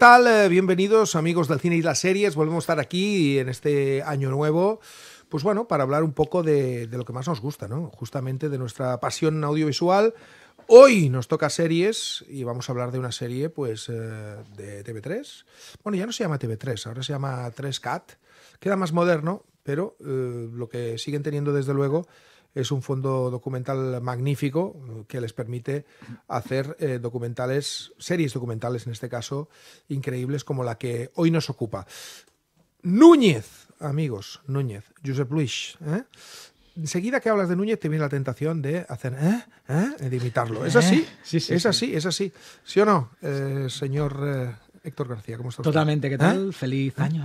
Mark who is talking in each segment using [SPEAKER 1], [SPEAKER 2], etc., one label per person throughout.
[SPEAKER 1] tal? Eh, bienvenidos amigos del cine y las series. Volvemos a estar aquí en este año nuevo, pues bueno, para hablar un poco de, lo que más nos gusta, ¿no? Justamente de nuestra pasión audiovisual. Hoy nos toca series y vamos a hablar de una serie, pues, eh, de TV3. Bueno, ya no se llama TV3, ahora se llama 3CAT. Queda más moderno, pero eh, lo que siguen teniendo desde luego es un fondo documental magnífico que les permite hacer eh, documentales, series documentales en este caso, increíbles como la que hoy nos ocupa. Núñez, amigos, Núñez, Josep Luis. ¿eh? Enseguida que hablas de Núñez te viene la tentación de hacer, ¿eh? de imitarlo. ¿Es así? Sí, es así, es así. ¿Sí o no, señor Héctor García? ¿Cómo estás? Totalmente, ¿qué tal?
[SPEAKER 2] Feliz año.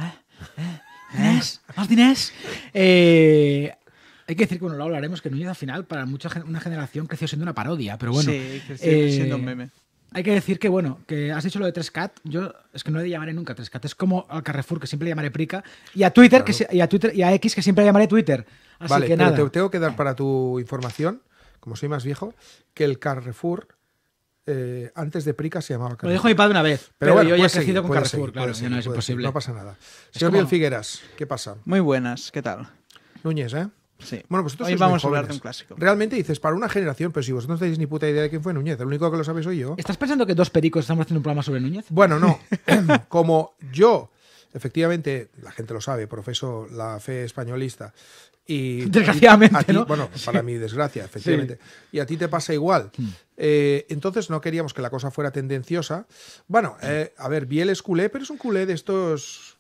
[SPEAKER 2] ¿eh? Dinés, más Eh, hay que decir que bueno, lo hablaremos que Núñez al final para mucha una generación creció siendo una parodia, pero bueno. Sí, creció eh, siendo un meme. Hay que decir que, bueno, que has dicho lo de 3Cat. Yo es que no le llamaré nunca tres cat Es como al Carrefour, que siempre le llamaré Prica. Y a Twitter, que y a Twitter, y X, que siempre le llamaré Twitter. Así vale, que nada. Pero te
[SPEAKER 1] tengo que dar para tu información, como soy más viejo, que el Carrefour eh, antes de Prica
[SPEAKER 3] se llamaba Carrefour. Lo dijo mi padre una vez, pero, yo ya he crecido con Carrefour, claro, no, es imposible. no pasa nada.
[SPEAKER 1] Señor como... Figueras, ¿qué pasa? Muy buenas, ¿qué tal? Núñez, ¿eh? Sí. Bueno, pues Hoy vamos a hablar de un clásico. Realmente dices, para una generación, pero si vosotros no tenéis ni puta idea de quién fue Núñez, el único que lo sabes soy yo. ¿Estás pensando que dos pericos estamos haciendo un programa sobre Núñez? Bueno, no. Como yo, efectivamente, la gente lo sabe, profeso la fe españolista. Y Desgraciadamente. Bueno, para mi desgracia, efectivamente. Y a ti te pasa igual. Mm. Eh, entonces no queríamos que la cosa fuera tendenciosa. Bueno, mm. eh, a ver, Biel es culé, pero es un culé de estos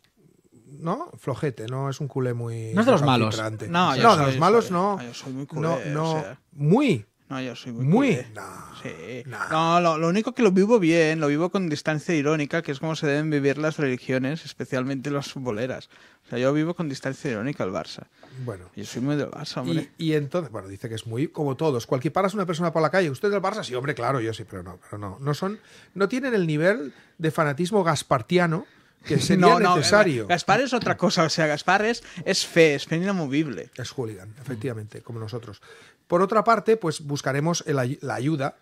[SPEAKER 1] ¿no? Flojete, no es un culé muy. No es de los malos. No, no de los malos no. Ah, yo soy muy culé. No, Muy. No, yo soy muy. Culé. No, no. lo, único que lo vivo bien,
[SPEAKER 4] lo vivo con distancia irónica, que es como se deben vivir las religiones, especialmente las futboleras. O sea, yo vivo con distancia irónica al Barça. Bueno. Yo soy muy del Barça, hombre.
[SPEAKER 1] Y, entonces, bueno, dice que es muy como todos. Cualquier paras una persona por la calle, ¿usted es del Barça? Sí, hombre, claro, yo sí, pero no, pero no. No son, no tienen el nivel de fanatismo gaspartiano que sería no, necesario. Gaspar es otra cosa, o sea, Gaspar es, fe, es fe inamovible. Es hooligan, efectivamente, como nosotros. Por otra parte, pues buscaremos la ayuda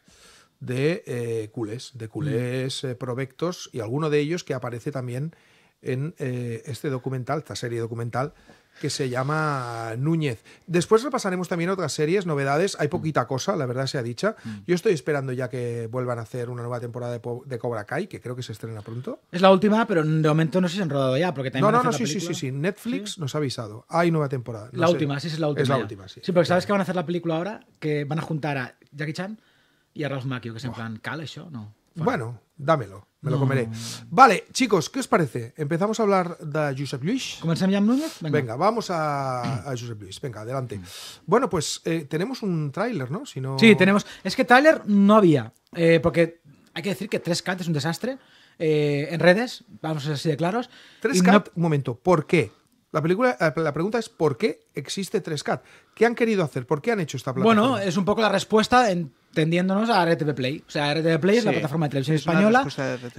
[SPEAKER 1] de eh, culés, de culés mm. eh, provectos y alguno de ellos que aparece también en eh, este documental, esta serie documental que se llama Núñez. Después repasaremos también otras series, novedades. Hay mm. poquita cosa, la verdad sea dicha. Mm. Yo estoy esperando ya que vuelvan a hacer una nueva temporada de, Cobra Kai, que creo que se estrena pronto.
[SPEAKER 2] Es la última, pero de momento no sé si se han rodado ya, porque también. No, no, no, sí, sí, sí, sí. Netflix nos ha avisado. Hay nueva temporada. la última, sí, es la última. Es la última, sí. Sí, porque sabes que van a hacer la película
[SPEAKER 1] ahora, que van a juntar a Jackie Chan
[SPEAKER 2] y a Ralph Macchio, que es en plan, ¿cal eso? No.
[SPEAKER 1] Bueno, dámelo, me lo mm. comeré. Vale, chicos, ¿qué os parece? Empezamos a hablar de Joseph Lluís. ¿Comenzamos ya Núñez? Venga. vamos a, Joseph Josep Venga, adelante. Mm. Bueno, pues eh, tenemos un tráiler, ¿no? Sí, tenemos. Es que tráiler no había,
[SPEAKER 2] eh, porque hay que decir que Tres
[SPEAKER 1] cat es un desastre. Eh, en redes, vamos a ser así de claros. Tres cat un momento, ¿por qué? La, película, eh, la pregunta es ¿por qué existe 3CAT? ¿Qué han querido hacer? ¿Por qué han hecho esta plataforma?
[SPEAKER 2] Bueno, es un poco la respuesta entendiéndonos a RTV Play. O sea, RTV Play es la plataforma de televisión española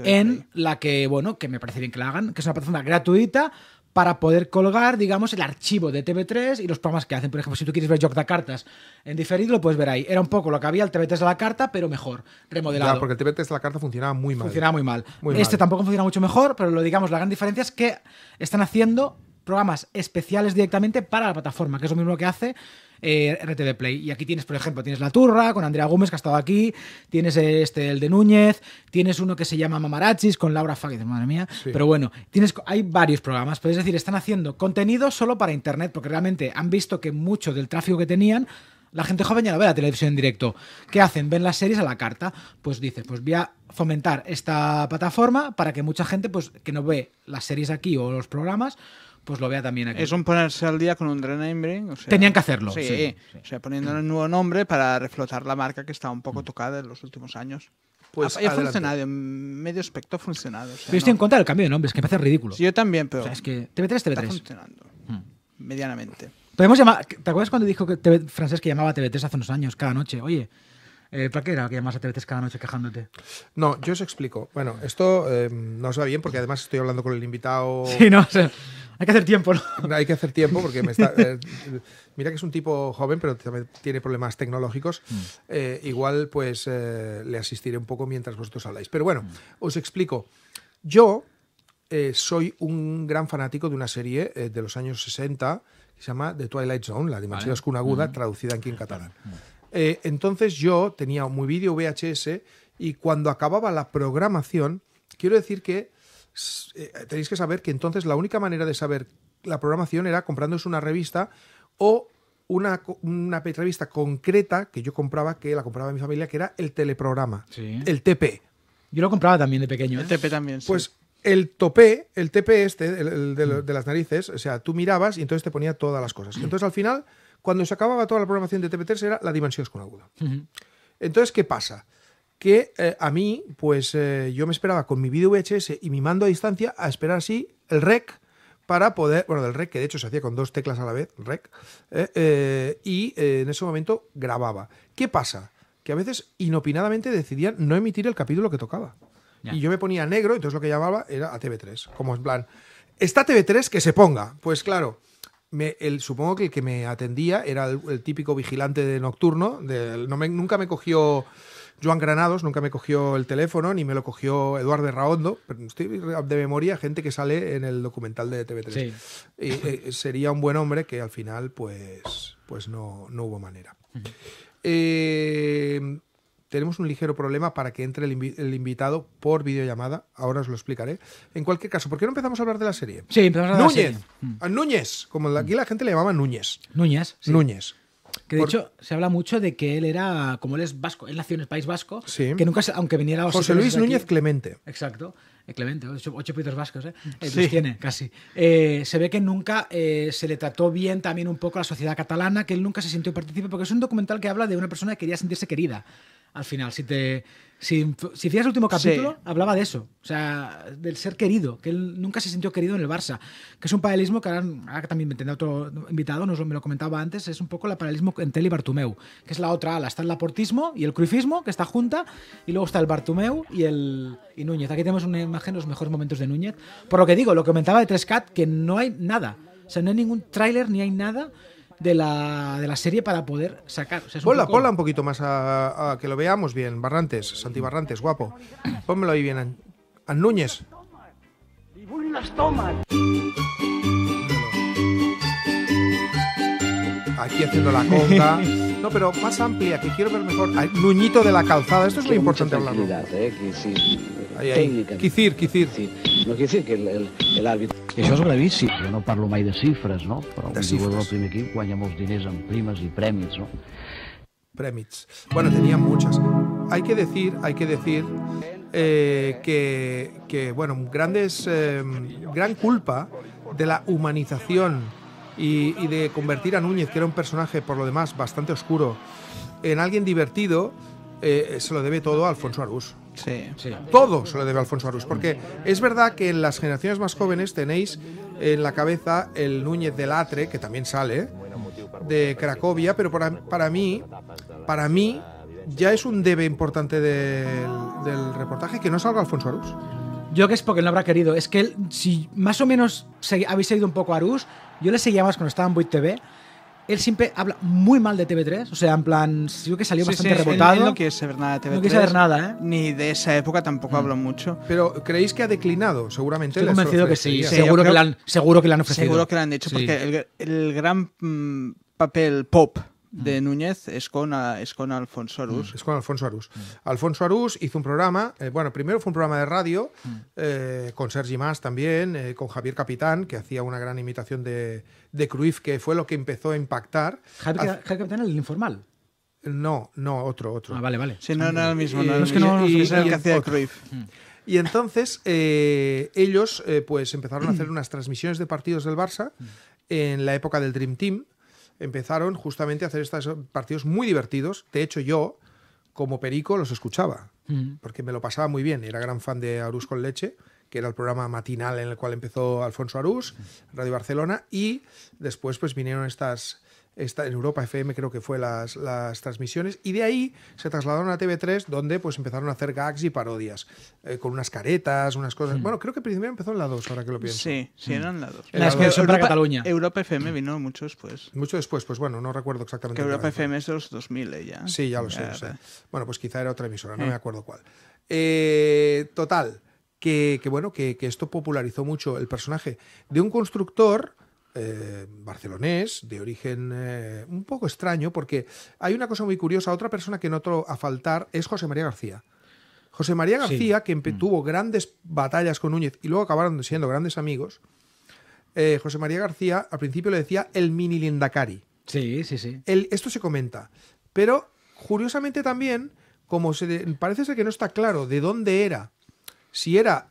[SPEAKER 2] en la que, bueno, que me parece bien que la hagan, que es una plataforma gratuita para poder colgar, digamos, el archivo de TV3 y los programas que hacen. Por ejemplo, si tú quieres ver Jock de Cartas en diferido, lo puedes ver ahí. Era un poco lo que había el TV3 de la carta, pero mejor, remodelado. Claro, porque el TV3 de la carta funcionaba muy mal. Funcionaba muy mal. este tampoco funciona mucho mejor, pero lo digamos, la gran diferencia es que están haciendo programas especiales directamente para la plataforma, que es lo mismo que hace eh, RTV Play. Y aquí tienes, por ejemplo, tienes La Turra con Andrea Gómez, que ha estado aquí, tienes eh, este, el de Núñez, tienes uno que se llama Mamarachis con Laura Fagin, madre mía. Pero bueno, tienes, hay varios programas, Puedes decir, están haciendo contenido solo para Internet, porque realmente han visto que mucho del tráfico que tenían la gente joven ya no ve la televisión en directo. ¿Qué hacen? Ven las series a la carta. Pues dices, pues voy a fomentar esta plataforma para que mucha gente pues, que no ve las series aquí o los programas,
[SPEAKER 4] pues lo vea también aquí. Es un ponerse al día con un renaming. O Tenían que hacerlo. Sí, O sea, poniéndole un nuevo nombre para reflotar la marca que estaba un poco mm. tocada en los últimos años. Pues ha, funcionado, en medio aspecto ha funcionado. O sea, pero estoy en contra
[SPEAKER 2] del cambio de nombres, que me parece ridículo. yo también, pero. O sea, es que TV3, TV3. Está
[SPEAKER 4] funcionando. Mm. Medianamente.
[SPEAKER 2] Podemos llamar. ¿Te acuerdas cuando dijo que TV, Francés que llamaba TV3 hace unos años cada noche? Oye, eh, ¿Para qué era que llamas a veces cada noche quejándote? No, yo os explico.
[SPEAKER 1] Bueno, esto em, no os va bien porque además estoy hablando con el invitado. Sí, no, o sea, hay que hacer tiempo, ¿no? Hay que hacer tiempo porque eh, mira que es un tipo joven, pero también tiene problemas tecnológicos. Mm. Eh, igual, pues le asistiré un poco mientras vosotros habláis. Pero bueno, mm. os explico. Yo soy un gran fanático de una serie de los años 60 que se llama The Twilight Zone, la dimensión ¿Vale? aguda, mm. traducida aquí en catalán. Eh, entonces yo tenía muy vídeo VHS y cuando acababa la programación, quiero decir que eh, tenéis que saber que entonces la única manera de saber la programación era comprándose una revista o una, una revista concreta que yo compraba, que la compraba mi familia, que era el teleprograma, el TP. Yo lo compraba también de pequeño. El ¿eh? TP también, Pues el topé, el TP este, el, de, las narices, o sea, tú mirabas y entonces te ponía todas las cosas. Mm. Entonces al final cuando se acababa toda la programación de tv 3 era la dimensión con aguda. Entonces, ¿qué pasa? Que eh, a mí, pues eh, yo me esperaba con mi vídeo VHS y mi mando a distancia a esperar así el rec para poder, bueno, del rec, que de hecho se hacía con dos teclas a la vez, rec, eh, y en ese momento grababa. ¿Qué pasa? Que a veces inopinadamente decidían no emitir el capítulo que tocaba. Y yo me ponía negro, entonces lo que llamaba era a TV3, como en plan, está TV3 que se ponga. Pues claro, supongo que el que me atendía era el, típico vigilante de nocturno. nunca me cogió Joan Granados, nunca me cogió el teléfono, ni me lo cogió Eduardo Raondo. estoy de memoria, gente que sale en el documental de TV3. Eh, sería un buen hombre que al final, pues, pues no, hubo manera. eh, tenemos un ligero problema para que entre el, invitado por videollamada. Ahora os lo explicaré. En cualquier caso, ¿por qué no empezamos a hablar de la serie? Sí, empezamos a hablar Núñez, de la serie. Mm. A Núñez, como aquí la gente le llamaba Núñez. Núñez. Núñez. Que de hecho se habla
[SPEAKER 2] mucho de que él era, como él es vasco, él nació en el País Vasco, sí. que nunca, aunque viniera a José Luis Núñez Clemente. Exacto, eh, Clemente, ocho, ocho vascos, ¿eh? eh tiene casi. Eh, se ve que nunca se le trató bien también un poco a la sociedad catalana, que él nunca se sintió partícipe, porque es un documental que habla de una persona que quería sentirse querida al final. Si te. Si, si el último capítulo, hablaba de eso. O sea, del ser querido, que él nunca se sintió querido en el Barça. Que es un paralelismo que ahora, también me tendrá otro invitado, nos lo, me lo comentaba antes, es un poco el paralelismo entre él y Bartumeu, que es la otra ala. Está el aportismo y el cruifismo, que está junta, y luego está el Bartumeu y el y Núñez. Aquí tenemos una imagen de los mejores momentos de Núñez. Por lo que digo, lo que comentaba de Trescat, que no hay nada.
[SPEAKER 1] O sea, no hay ningún tráiler ni hay nada de la, serie para poder
[SPEAKER 2] sacar. O ponla,
[SPEAKER 1] un poquito más a, que lo veamos bien. Barrantes, Santi guapo. Pónmelo ahí bien, a Núñez. Aquí haciendo la conga. No, pero más amplia, que quiero ver mejor. Ay, Nuñito de la calzada, esto es lo importante hablarlo. Eh, que sí, No quiere que el, el, el árbitro eso es
[SPEAKER 5] gravísimo, yo no parlo
[SPEAKER 1] mai de cifras, no? Però un jugador del primer equipo guanya molts en primas y premios, no? Premis. Bueno, tenía muchas. Hay que decir, hay que decir eh, que, bueno, grandes, eh, gran culpa de la humanización y, de convertir a Núñez, que era un personaje, por lo demás, bastante oscuro, en alguien divertido, eh, se lo debe todo a Alfonso Arús. Sí. Todo se lo debe a Alfonso Arús, porque es verdad que en las generaciones más jóvenes tenéis en la cabeza el Núñez del Atre, que también sale, de Cracovia, pero para, mí, para mí, ya es un debe importante del, reportaje que no salga
[SPEAKER 2] Alfonso Arús. Yo que es porque no habrá querido. Es que si más o menos habéis seguido un poco a Arús, yo le seguía más cuando estaba en Buit TV él siempre habla muy mal de TV3, o sea, en plan, creo que salió bastante rebotado. no quiere saber nada de TV3. No quiere saber
[SPEAKER 1] nada, ¿eh? Ni de esa época tampoco mm. hablo mucho. Pero ¿creéis que ha declinado? Seguramente. Estoy convencido que sí. seguro, que le han, seguro que le han ofrecido. Seguro
[SPEAKER 2] que le han hecho, porque
[SPEAKER 4] el, gran mm, papel pop de mm. Núñez es con,
[SPEAKER 1] Alfonso Arús. Mm, es con Alfonso Arús. Mm. Alfonso Arús hizo un programa, eh, bueno, primero fue un programa de radio, eh, con Sergi Mas también, eh, con Javier Capitán, que hacía una gran imitación de, de Cruyff, que fue lo que empezó a impactar. Javier, el informal. No, no, otro, otro. Ah, vale, vale. Sí, no, era el mismo. es que no, el Y entonces ellos pues empezaron a hacer unas transmisiones de partidos del Barça en la época del Dream Team empezaron justamente a hacer estos partidos muy divertidos. De hecho, yo, como perico, los escuchaba, mm. porque me lo pasaba muy bien. Era gran fan de Arús con leche que era el programa matinal en el cual empezó Alfonso Arús, Radio Barcelona, y después pues vinieron estas, Está en Europa FM creo que fue las, transmisiones, y de ahí se trasladaron a TV3, donde pues empezaron a hacer gags y parodias, eh, con unas caretas, unas cosas. Hmm. Bueno, creo que primero empezó en la 2, ahora que lo pienso. Sí, sí, hmm. eran la 2. La, Cataluña. Europa FM vino mucho después. Mucho después, pues bueno, no recuerdo exactamente. Que Europa FM
[SPEAKER 4] es de los 2000
[SPEAKER 1] eh, ya. Sí, ya lo sé, Bueno, pues quizá era otra emisora, no hmm. me acuerdo cuál. Eh, total, que, bueno, que, que esto popularizó mucho el personaje de un constructor eh, barcelonés, de origen eh, un poco extraño, porque hay una cosa muy curiosa. Otra persona que noto a faltar es José María García. José María García, que mm. tuvo grandes batallas con Núñez y luego acabaron siendo grandes amigos, eh, José María García al principio le decía el mini Lindacari. Sí, sí, sí. esto se comenta. Pero curiosamente también, como se parece ser que no está claro de dónde era, si era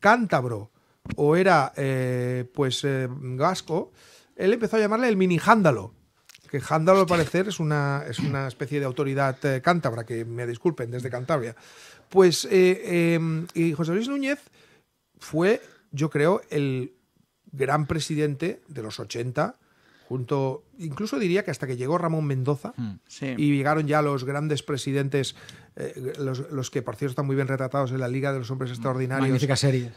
[SPEAKER 1] cántabro o era eh, pues eh, Gasco, él empezó a llamarle el mini Jándalo. Que Jándalo, al parecer, es una, es una especie de autoridad eh, cántabra, que me disculpen, desde Cantabria. Pues, em, y José Luis Núñez fue, yo creo, el gran presidente de los 80 incluso diría que hasta que llegó Ramón Mendoza mm, y llegaron ya los grandes presidentes, eh, los, que por cierto están muy bien retratados en la Liga de los Hombres mm, Extraordinarios.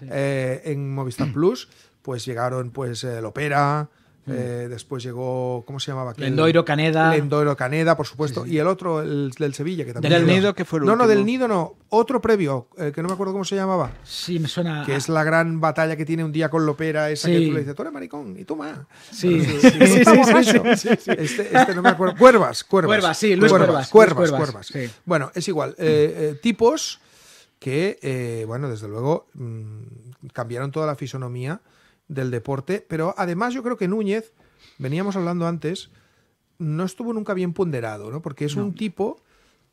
[SPEAKER 1] Eh, en Movistar Plus, pues llegaron pues eh, Opera Mm. Eh, después llegó, ¿cómo se llamaba? Lendoiro Caneda. Lendoiro Caneda, por supuesto. Y el otro, el del Sevilla, que también. Del Nido, que fue el No, no, del Nido no. Otro previo, eh, que no me acuerdo cómo se llamaba. Sí, me suena. Que es la gran batalla que tiene un día con Lopera, esa que tú le dices, tú eres maricón, y tú
[SPEAKER 6] más. Sí, Este no me acuerdo. Cuervas, Cuervas. Cuervas, sí, Luis Cuervas. Cuervas, Cuervas. Bueno, es igual. Eh,
[SPEAKER 1] tipos que, bueno, desde luego, mm, cambiaron toda la fisonomía del deporte, pero además yo creo que Núñez, veníamos hablando antes, no estuvo nunca bien ponderado, ¿no? Porque es un tipo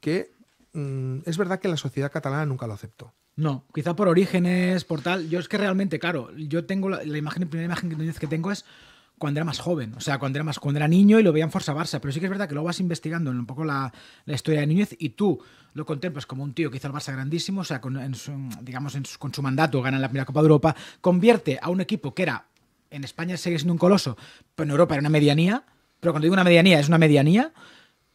[SPEAKER 1] que mm, es verdad que la sociedad catalana nunca lo aceptó. No, quizá
[SPEAKER 2] por orígenes, por tal. Yo es que realmente, claro, yo tengo la, imagen, la primera imagen que tengo es cuando era más joven, o sea, cuando era más, cuando era niño y lo veían Forza Barça, pero sí que es verdad que luego vas investigando un poco la historia de Núñez y tú lo contemplas como un tío que hizo el Barça grandísimo, o sea, con, en su, digamos, con su mandato gana la primera Copa de Europa, convierte a un equipo que era, en España sigue siendo un coloso, pero en Europa era una medianía, pero cuando digo una medianía, es una medianía,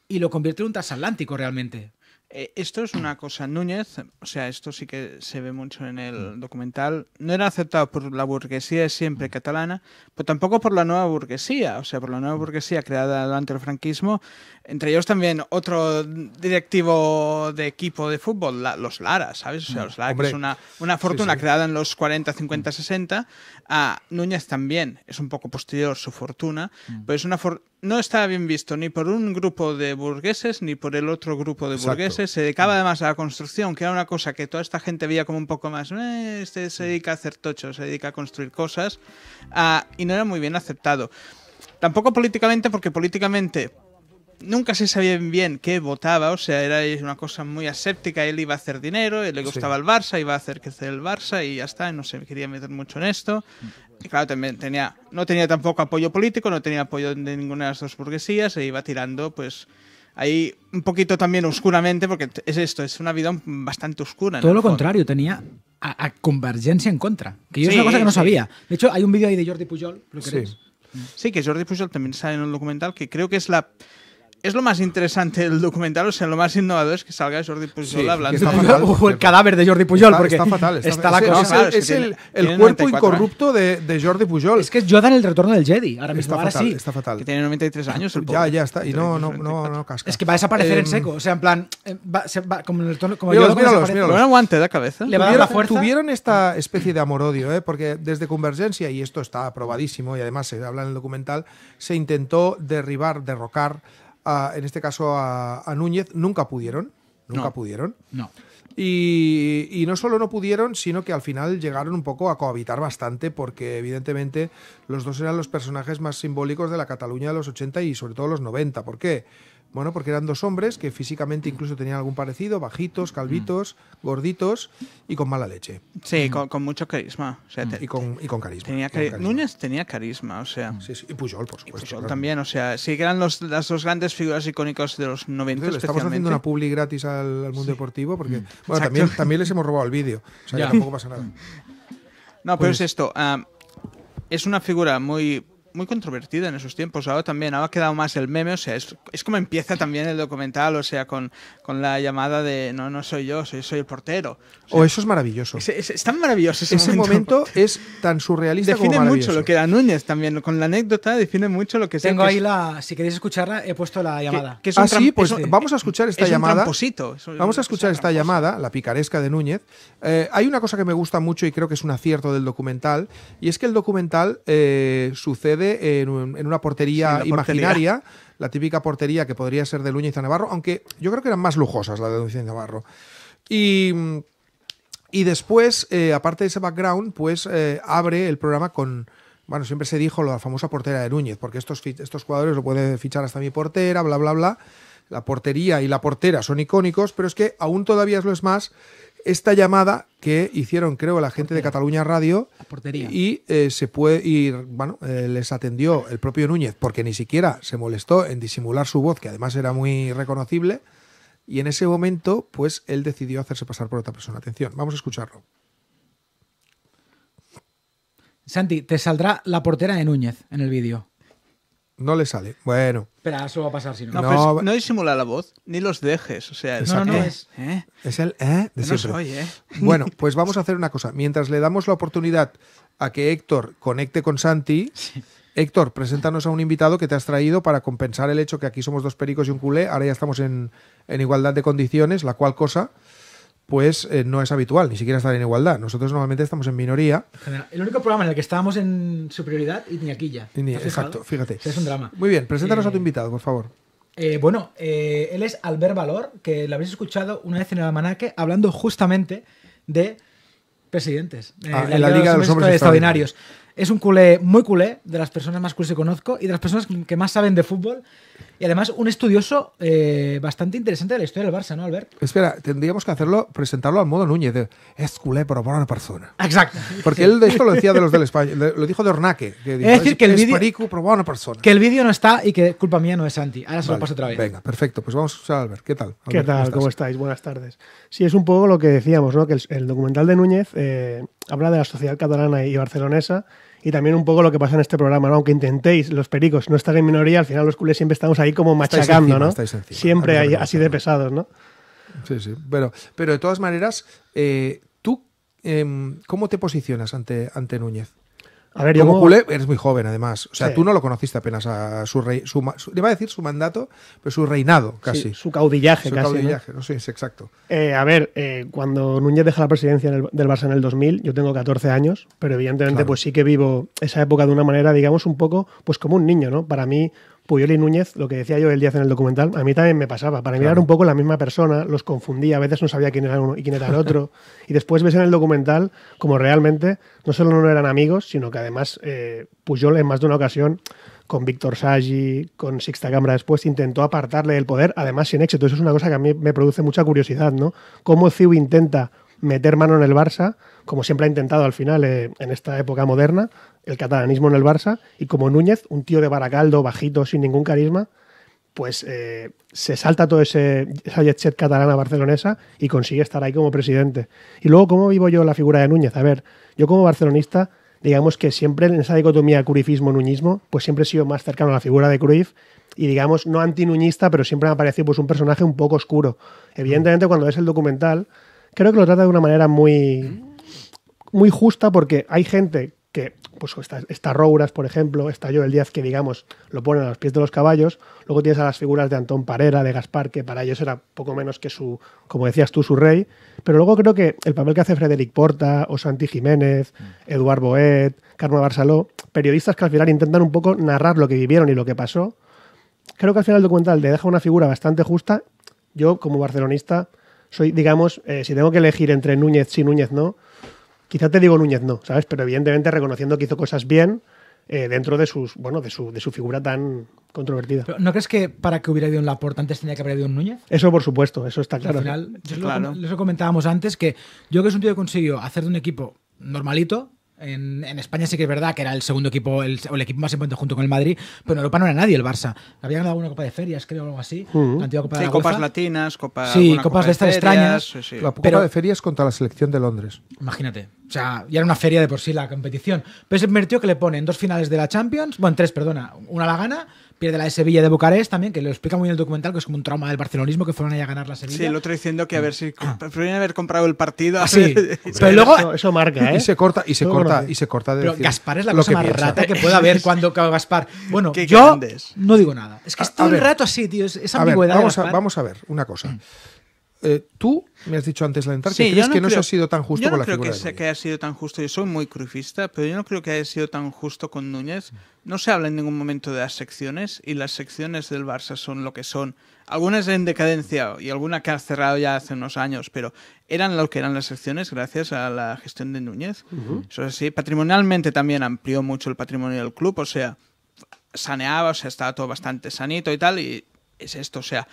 [SPEAKER 2] y lo convierte en un
[SPEAKER 4] transatlántico realmente. Eh, esto es una cosa, Núñez, o sea, esto sí que se ve mucho en el documental, no era aceptado por la burguesía siempre mm. catalana, pero tampoco por la nueva burguesía, o sea, por la nueva burguesía creada durante el franquismo, entre ellos también otro directivo de equipo de fútbol, los Lara, ¿sabes? O sea, los Lara, que es una, una fortuna creada en los 40, 50, 60, a Núñez también, es un poco posterior su fortuna, mm. pero es una fortuna no estaba bien visto ni por un grupo de burgueses ni por el otro grupo de burgueses. Se dedicaba además a la construcción, que era una cosa que toda esta gente veía como un poco más. Eh, este se dedica a hacer tocho, se dedica a construir cosas. Ah, y no era muy bien aceptado. Tampoco políticamente, porque políticamente nunca se sabía bien qué votaba, o sea, era una cosa muy aséptica, él iba a hacer dinero, eh, le gustaba el Barça, iba a hacer crecer el Barça y ya está, no se quería meter mucho en esto. Mm. Y claro, también tenía, no tenía tampoco apoyo político, no tenía apoyo de ninguna de las dos burguesías, se iba tirando pues ahí un poquito también oscuramente, porque es esto, es una vida bastante oscura. Todo lo contrario,
[SPEAKER 2] tenía a, Convergencia en contra, que yo es una cosa que no sabía.
[SPEAKER 4] De hecho, hay un vídeo ahí de Jordi Pujol, ¿lo crees? Sí. que Jordi Pujol también sale en un documental que creo que es la es lo más interesante del documental, o sea, lo más innovador es que salga Jordi Pujol hablando.
[SPEAKER 2] el cadáver de Jordi Pujol, está, porque está, fatal, está, la cosa. Es, el, cuerpo incorrupto
[SPEAKER 1] de, Jordi Pujol. Es que es Yoda el retorno del Jedi, ahora mismo, está ahora sí. Está fatal. Que tiene 93 años el Ya, ya está, y no, no, no, no casca. Es que va a desaparecer
[SPEAKER 2] en eh, seco, o sea, en plan, eh, como el retorno como míralos,
[SPEAKER 1] aguante de cabeza. Le va a la fuerza. Tuvieron esta especie de amor-odio, ¿eh? porque desde Convergencia, y esto está aprobadísimo, y además se habla en el documental, se intentó derribar, derrocar en este caso a, Núñez, nunca pudieron. Nunca pudieron. Y, y, no solo no pudieron, sino que al final llegaron un poco a cohabitar bastante, porque evidentemente los dos eran los personajes más simbólicos de la Cataluña de los 80 y sobre todo los 90. ¿Por qué? Bueno, porque eran dos hombres que físicamente incluso tenían algún parecido, bajitos, calvitos, gorditos y con mala leche. Sí, con, mucho carisma. Mm. y, con, carisma.
[SPEAKER 4] Núñez tenía carisma, o sea. Sí, Y Pujol, por supuesto. Pujol también, o sea, sí que eran los, las dos grandes figuras icónicas de los 90. Entonces, estamos haciendo una
[SPEAKER 1] publi gratis al, mundo deportivo porque mm. bueno, también, les hemos robado el vídeo, o sea, tampoco pasa nada.
[SPEAKER 4] No, pero es pues- esto. Ah, es una figura muy muy controvertida en esos tiempos. Ahora también, ahora ha quedado más el meme, o sea, es, como empieza también el documental, o sea, con, la llamada de no, no soy yo, soy, soy el portero.
[SPEAKER 1] O, oh, eso es maravilloso.
[SPEAKER 4] Es, tan maravilloso ese, ese momento. es
[SPEAKER 1] tan surrealista define como maravilloso. mucho lo
[SPEAKER 4] que era Núñez también, con la
[SPEAKER 1] anécdota define mucho lo que Tengo ahí
[SPEAKER 2] la, si queréis escucharla, he puesto la llamada. Que, ah, sí, pues vamos a escuchar esta llamada. Un
[SPEAKER 1] vamos a escuchar esta llamada, la picaresca de Núñez. Eh, hay una cosa que me gusta mucho y creo que es un acierto del documental, y es que el documental eh, sucede eh, en, una portería imaginaria, la típica portería que podría ser de núñez a Navarro, aunque yo creo que eran más lujosas las de Núñez a Navarro. Y, y después, eh, aparte de ese background, pues eh, abre el programa con, bueno, siempre se dijo la famosa portera de Núñez, porque estos, estos jugadores lo pueden fichar hasta mi portera, bla, bla, bla. La portería y la portera son icónicos, pero es que aún todavía es lo es más esta llamada que hicieron, creo, la gente de Cataluña Radio. Portería. Y eh, se puede ir, bueno, eh, les atendió el propio Núñez porque ni siquiera se molestó en disimular su voz, que además era muy reconocible. Y en ese momento, pues él decidió hacerse pasar por otra persona. Atención, vamos a escucharlo. Santi, te saldrá la portera de Núñez en el vídeo. No le sale. Bueno.
[SPEAKER 4] Pero eso va a pasar si no. Pues, no, disimula la voz, ni los dejes. O sea, no, no es. ¿Eh?
[SPEAKER 1] Es el ¿eh? ¿eh? Bueno, pues vamos a hacer una cosa. Mientras le damos la oportunidad a que Héctor conecte con Santi. Héctor, preséntanos a un invitado que te has traído para compensar el hecho que aquí somos dos pericos y un culé. Ahora ya estamos en, en igualdad de condiciones, la cual cosa pues eh, no es habitual, ni siquiera estar en igualdad. Nosotros normalmente estamos en minoría.
[SPEAKER 2] El único programa en el que estábamos en superioridad y Quilla. Exacto, fíjate. es un drama. Muy bien, preséntanos a
[SPEAKER 1] tu eh, invitado, por favor.
[SPEAKER 2] Eh, bueno, él es Albert Valor, que lo habéis escuchado una vez en el almanaque hablando justamente de presidentes. Ah, en la Liga, de los, Hombres Extraordinarios. Es un culé, muy culé, de las personas más culés que conozco y de las personas que más saben de fútbol y además, un estudioso eh, bastante interesante de la historia del Barça, ¿no, Albert?
[SPEAKER 1] Espera, tendríamos que hacerlo, presentarlo al modo Núñez, de, es culé pero una persona. Exacto. Porque él de hecho lo decía de los del España, lo dijo de Ornaque. Que dijo, es decir, que el vídeo. pero persona. Que el vídeo no está y que culpa mía no es Santi. Ahora se lo paso otra vez. Venga, perfecto. Pues vamos a escuchar Albert.
[SPEAKER 3] ¿Qué tal? ¿Qué tal? ¿Cómo, estáis? Buenas tardes. Sí, es un poco lo que decíamos, ¿no? Que el, documental de Núñez eh, habla de la sociedad catalana y barcelonesa y también un poco lo que pasa en este programa, ¿no? Aunque intentéis, los pericos, no estar en minoría, al final los cules siempre estamos ahí como machacando, ¿no? siempre así de pesados, ¿no?
[SPEAKER 1] Sí, sí. Pero, pero de todas maneras, eh, ¿tú em, cómo te posicionas ante, ante Núñez? A como Culé eres muy joven, además. O sea, tú no lo conociste apenas a su rey. Su, iba a decir su mandato, pero su reinado, casi. su caudillaje, casi. Su caudillaje, ¿no? sé, es exacto.
[SPEAKER 3] Eh, a ver, eh, cuando Núñez deja la presidencia del, Barça en el 2000, yo tengo 14 años, pero evidentemente, pues sí que vivo esa época de una manera, digamos, un poco, pues como un niño, ¿no? Para mí, Puyol y Núñez, lo que decía yo el día en el documental, a mí también me pasaba. Para mí un poco la misma persona, los confundía, a veces no sabía quién era uno y quién era el otro. y después ves en el documental como realmente no solo no eran amigos, sino que además eh, Puyol en más de una ocasión con Víctor Sagi, con Sixta Cámara después, intentó apartarle del poder, además sin éxito. Eso es una cosa que a mí me produce mucha curiosidad, ¿no? Cómo Ciu intenta meter mano en el Barça, como siempre ha intentado al final eh, en esta época moderna, el catalanismo en el Barça, y como Núñez, un tío de Baracaldo, bajito, sin ningún carisma, pues eh, se salta toda esa jet catalana barcelonesa y consigue estar ahí como presidente. Y luego, ¿cómo vivo yo la figura de Núñez? A ver, yo como barcelonista, digamos que siempre en esa dicotomía curifismo-nuñismo, pues siempre he sido más cercano a la figura de Cruyff y digamos, no antinuñista, pero siempre me ha parecido pues, un personaje un poco oscuro. Evidentemente, cuando ves el documental, creo que lo trata de una manera muy, muy justa porque hay gente que pues, está, Rouras, por ejemplo, está Joel Díaz, que digamos lo ponen a los pies de los caballos. Luego tienes a las figuras de Antón Parera, de Gaspar, que para ellos era poco menos que su, como decías tú, su rey. Pero luego creo que el papel que hace Frederic Porta, o Santi Jiménez, mm. Eduard Boet, Carmen Barceló, periodistas que al final intentan un poco narrar lo que vivieron y lo que pasó. Creo que al final el documental le deja una figura bastante justa. Yo, como barcelonista, soy, digamos, eh, si tengo que elegir entre Núñez sí, Núñez no, Quizá te digo Núñez no, ¿sabes? Pero evidentemente reconociendo que hizo cosas bien eh, dentro de sus, bueno, de su, de su figura tan controvertida.
[SPEAKER 2] ¿No crees que para que hubiera ido un Laporte antes tenía que haber ido un Núñez?
[SPEAKER 3] Eso por supuesto, eso está claro. Al final,
[SPEAKER 2] eso comentábamos antes, que yo que es un tío que consiguió hacer de un equipo normalito, en, España sí que es verdad que era el segundo equipo, el, el equipo más importante junto con el Madrid, pero en Europa no era nadie el Barça. Había ganado una Copa de Ferias, creo, o algo así. Copas latinas, copas de estas extrañas. La Copa de
[SPEAKER 1] Ferias contra la selección de Londres.
[SPEAKER 2] Imagínate. O sea, ya era una feria de por sí la competición. Pero se tío que le ponen dos finales de la Champions, bueno, tres, perdona, una la gana pierde la de Sevilla de Bucarest también, que lo explica muy bien el documental, que es como un trauma del barcelonismo que fueron allá a ganar la
[SPEAKER 4] Sevilla. Sí, el otro diciendo que a ver si ah. podrían haber comprado el partido. así ah, pero luego eso, marca,
[SPEAKER 2] ¿eh? Y se corta y se corta y se corta Pero Gaspar es la cosa más rata que puede haber cuando
[SPEAKER 4] Gaspar.
[SPEAKER 1] Bueno, yo no digo nada. Es que estoy un rato
[SPEAKER 2] así, tío, esa ambigüedad. vamos, a,
[SPEAKER 1] ver una cosa. Eh, tú me has dicho antes la entrada que crees que no se ha sido tan justo creo que, sé
[SPEAKER 4] que haya sido tan justo. Yo soy muy crucifista, pero yo no creo que haya sido tan justo con Núñez. No se habla en ningún momento de las secciones y las secciones del Barça son lo que son. Algunas en decadencia y alguna que ha cerrado ya hace unos años, pero eran lo que eran las secciones gracias a la gestión de Núñez. Eso es así. Patrimonialmente también amplió mucho el patrimonio del club, o sea, saneaba, o sea, estaba todo bastante sanito y tal, y es esto, o sea,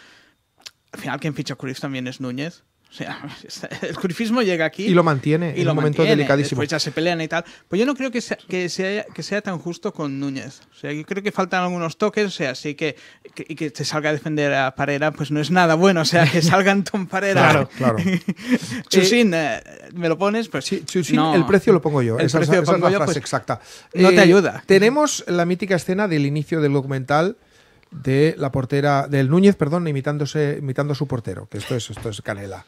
[SPEAKER 4] al final quien ficha a también es Núñez. O sea, el curifismo llega aquí. Y lo mantiene y en lo un momento delicadísimo. Pues ya se pelean y tal. Pues yo no creo que sea, que sea, tan justo con Núñez. O sea, yo creo que faltan algunos toques. O sea, sí que, y que te salga a defender a Parera, pues no es nada bueno. O sea, que salga Anton Parera. claro, claro. Chusin, eh, ¿me lo pones? Pues sí. Chusin, el precio lo pongo yo. El precio lo es pues,
[SPEAKER 1] exacta. No te eh, ayuda. Tenemos la mítica escena del inicio del documental de la portera del Núñez, perdón, imitándose, imitando a su portero, que esto es, esto es canela.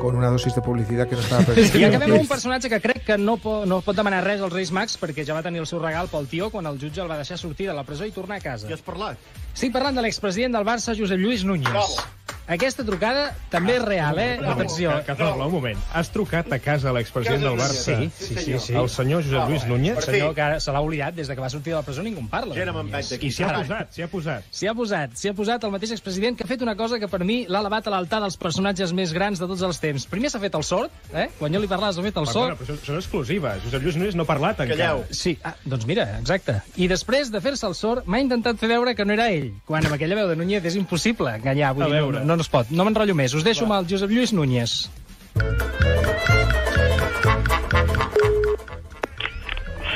[SPEAKER 1] con una dosis de publicitat que no estava prevista. I acabem amb un
[SPEAKER 5] personatge que crec que no, po no pot demanar res als Reis Mags perquè ja va tenir el seu regal pel tio quan el jutge el va deixar sortir de la presó i tornar a casa. I has parlat? Estic parlant de l'expresident del Barça, Josep Lluís Núñez. Bravo. Aquesta trucada també és real, eh? Atenció. Que, Cazorla, un moment. Has trucat a casa l'expresident del Barça. Sí, sí, sí, sí. El senyor Josep Lluís eh? Núñez. El senyor que ara se l'ha oblidat des de que va sortir de la presó, ningú en parla. Gent amb I s'hi ha posat, s'hi ha posat. S'hi ha posat, s'hi ha posat el mateix expresident que ha fet una cosa que per mi l'ha elevat a l'altar dels personatges més grans de tots els temps. Primer s'ha fet el sort, eh? Quan jo li parlava s'ha fet el sort. Però, però són exclusives. Josep Lluís Núñez no ha parlat encara. Calleu. Sí, ah, doncs mira, exacte. I després de fer-se el sort, m'ha intentat fer veure que no era ell, quan amb aquella veu de Núñez és impossible enganyar. Vull dir, no, no es pot. No m'enrotllo més. Us deixo Va. amb el Josep Lluís Núñez.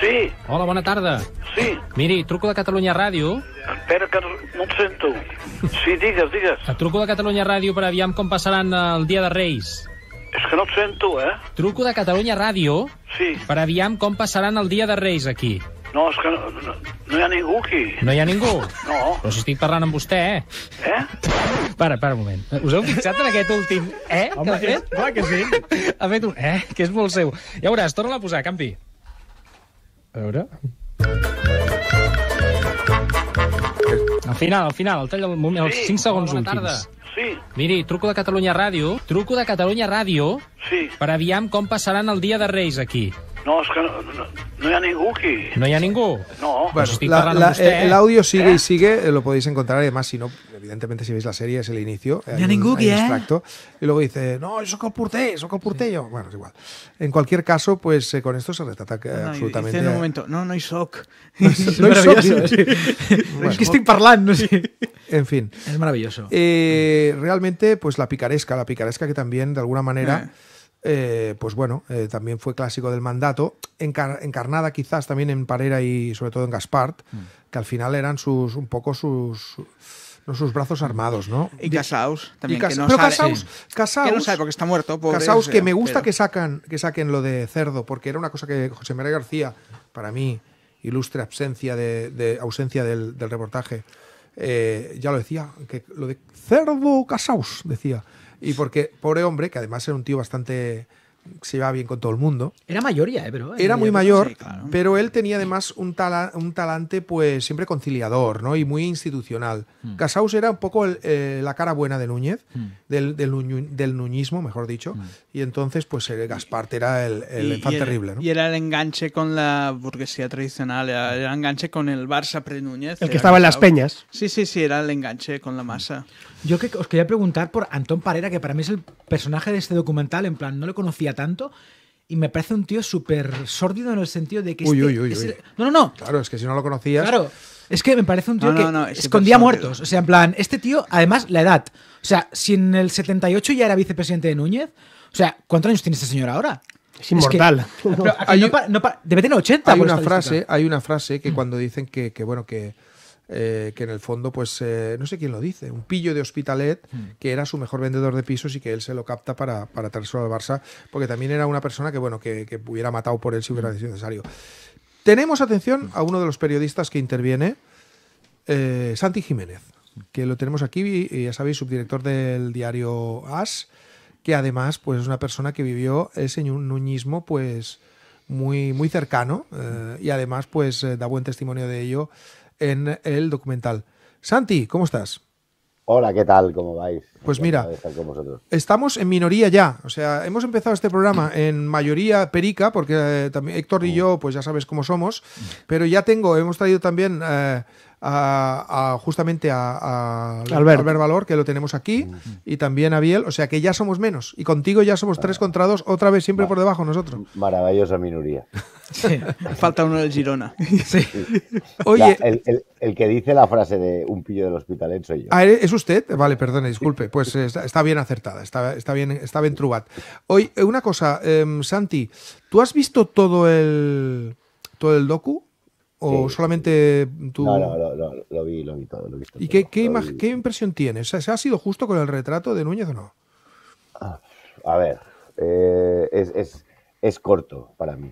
[SPEAKER 5] Sí. Hola, bona tarda. Sí. Miri, truco de Catalunya Ràdio. Espera, que no et sento. Sí, digues, digues. Et truco de Catalunya Ràdio per aviam com passaran el Dia de Reis. És que no et sento, eh? Truco de Catalunya Ràdio sí. per aviam com passaran el Dia de Reis aquí.
[SPEAKER 4] No, és que no, no, no hi ha ningú aquí. No hi
[SPEAKER 5] ha ningú? No. Però doncs si estic parlant amb vostè, eh? Eh? Para, para un moment. Us heu fixat en aquest últim eh Home, que ha eh? fet? Clar que sí. Ha fet un eh, que és molt seu. Ja veuràs, torna a posar, Campi. A veure... Al final, al final, al tall del moment, sí. els 5 segons últims. Tarda. Sí. Miri, truco de Catalunya Ràdio, truco de Catalunya Ràdio sí. per aviam com passaran el dia de Reis aquí.
[SPEAKER 6] No, es que no, no hay a ningún
[SPEAKER 5] No hay a No. Pues bueno, el audio eh? sigue
[SPEAKER 1] y eh? sigue, eh, lo podéis encontrar. Además, si no, evidentemente, si veis la serie, es el inicio. No hay extracto eh? Y luego dice, no, yo soy el Bueno, es igual. En cualquier caso, pues con esto se retrata absolutamente... en un momento, no, no hay soc. no hay soc. es que estoy parlando, En fin. Es maravilloso. realmente, pues la picaresca, la picaresca que también, de alguna manera... Eh, pues bueno, eh, también fue clásico del mandato, encarnada quizás también en Parera y sobre todo en Gaspart, mm. que al final eran sus un poco sus sus brazos armados, ¿no? Y Casaus también. que que
[SPEAKER 3] porque está muerto. Casaus, que eh, me gusta que
[SPEAKER 1] sacan que saquen lo de cerdo, porque era una cosa que José María García, para mí, ilustre de, ausencia del, reportaje. ya lo decía, que lo de cerdo Casaus decía. Y porque, pobre hombre, que además era un tío bastante se iba bien con todo el mundo. Era mayoría, ¿eh? Pero, era muy mayor, pero él tenía además un, un talante pues siempre conciliador, ¿no? Y muy institucional. Hmm. Casaus era un poco eh, la cara buena de Núñez, hmm. del, del, nuñismo, mejor dicho. Hmm. Y entonces, pues el eh, Gasparte era el, el terrible, ¿no? Y
[SPEAKER 4] era el enganche con la burguesía tradicional, era el enganche con el Barça pre-Núñez. El que estaba en las peñas. Sí, sí, sí, era el enganche con la masa.
[SPEAKER 2] Yo que os quería preguntar por Antón Parera, que para mí es el personaje de este documental, en plan, no lo conocía tanto. Y me parece un tío súper sórdido en el sentido de que. Uy, este uy, uy, No, no, no.
[SPEAKER 1] Claro, es que si no lo conocías. Claro. Es que me parece un tío que escondía muertos. O
[SPEAKER 2] sea, en plan, este tío, además, la edad. O sea, si en el 78 ya era vicepresidente de Núñez, o sea, ¿cuántos años tiene este señor ahora? Es inmortal. debe tener 80. Hay una, frase,
[SPEAKER 1] hay una frase que mm. cuando dicen que bueno, que eh, que en el fondo, pues, eh, no sé quién lo dice, un pillo de Hospitalet, mm. que era su mejor vendedor de pisos y que él se lo capta para, para su al Barça, porque también era una persona que, bueno, que, hubiera matado por él si hubiera mm. sido necesario. Tenemos atención a uno de los periodistas que interviene, eh, Santi Jiménez, que lo tenemos aquí, ya sabéis, subdirector del diario AS, que además pues, es una persona que vivió ese nuñismo pues, muy, muy cercano y además pues, da buen testimonio de ello en el documental. Santi, ¿cómo estás?
[SPEAKER 7] Hola, ¿qué tal? ¿Cómo vais? Pues mira,
[SPEAKER 1] estamos en minoría ya. O sea, hemos empezado este programa en mayoría perica, porque eh, también Héctor y uh. yo, pues ya sabes cómo somos. Pero ya tengo, hemos traído también eh, justamente a, a Albert. Valor, que lo tenemos aquí, y también a Biel, o sea que ya somos menos. Y contigo ya somos tres contra otra vez siempre por debajo nosotros.
[SPEAKER 7] Maravillosa minoría. Falta
[SPEAKER 1] uno del Girona.
[SPEAKER 7] Oye. el, que dice la frase de un pillo del hospital soy yo.
[SPEAKER 1] Ah, ¿eh? ¿Es usted? Vale, perdone, disculpe. Pues eh, está, bien acertada, está, está, bien, trubat. Hoy, una cosa, em, Santi, ¿tú has visto todo el, todo el docu? ¿O solamente tú.? No, no,
[SPEAKER 7] lo vi, lo vi todo.
[SPEAKER 1] ¿Y qué, qué, impresión tienes? ¿Se ha sido justo con el retrato de Núñez o no?
[SPEAKER 7] Ah, a ver, eh, es, es, corto para mí.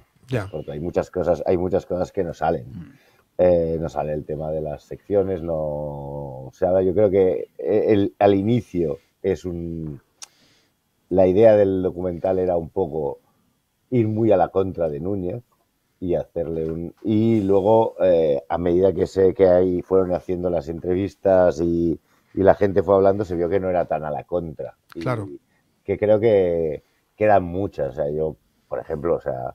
[SPEAKER 7] Hay muchas cosas, hay muchas cosas que no salen. Mm. Eh, no sale el tema de las secciones, no. O sea, yo creo que e, el, al inicio es un. La idea del documental era un poco ir muy a la contra de Núñez y hacerle un y luego eh, a medida que sé que ahí fueron haciendo las entrevistas y, la gente fue hablando se vio que no era tan a la contra claro que creo que, quedan eran muchas o sea yo por ejemplo o sea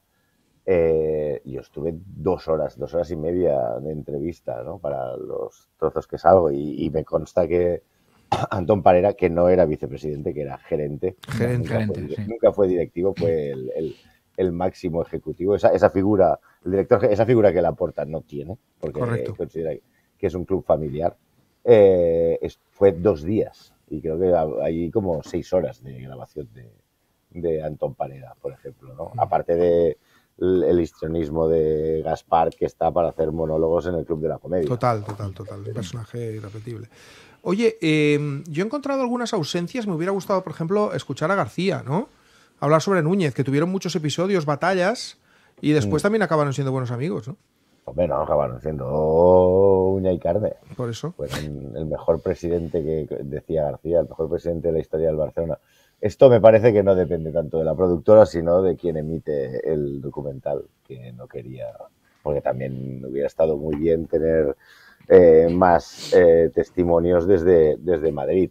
[SPEAKER 7] eh, yo estuve dos horas dos horas y media de entrevista no para los trozos que salgo y, me consta que Antón Parera que no era vicepresidente que era gerente gerente, nunca, fue, nunca fue directivo fue el el máximo ejecutivo. Esa, esa figura, el director, esa figura que la aporta no tiene, porque Correcto. considera que es un club familiar. Eh, fue dos días y creo que hay como seis horas de grabación de, de Antón por ejemplo, ¿no? Mm. Aparte de el histrionismo de Gaspar que está para hacer monólogos en el Club de la Comedia. Total,
[SPEAKER 1] total, total. personaje irrepetible. Oye, eh, yo he encontrado algunas ausencias. Me hubiera gustado, por ejemplo, escuchar a García, ¿no? hablar sobre Núñez, que tuvieron muchos episodios, batallas, y después mm. también acabaron siendo buenos amigos, ¿no?
[SPEAKER 7] acabaron siendo uña y carne. Por eso. Fueron pues el mejor presidente que decía García, el mejor presidente de la historia del Barcelona. Esto me parece que no depende tanto de la productora, sino de quien emite el documental, que no quería, porque también hubiera estado muy bien tener eh, más eh, testimonios desde, desde Madrid.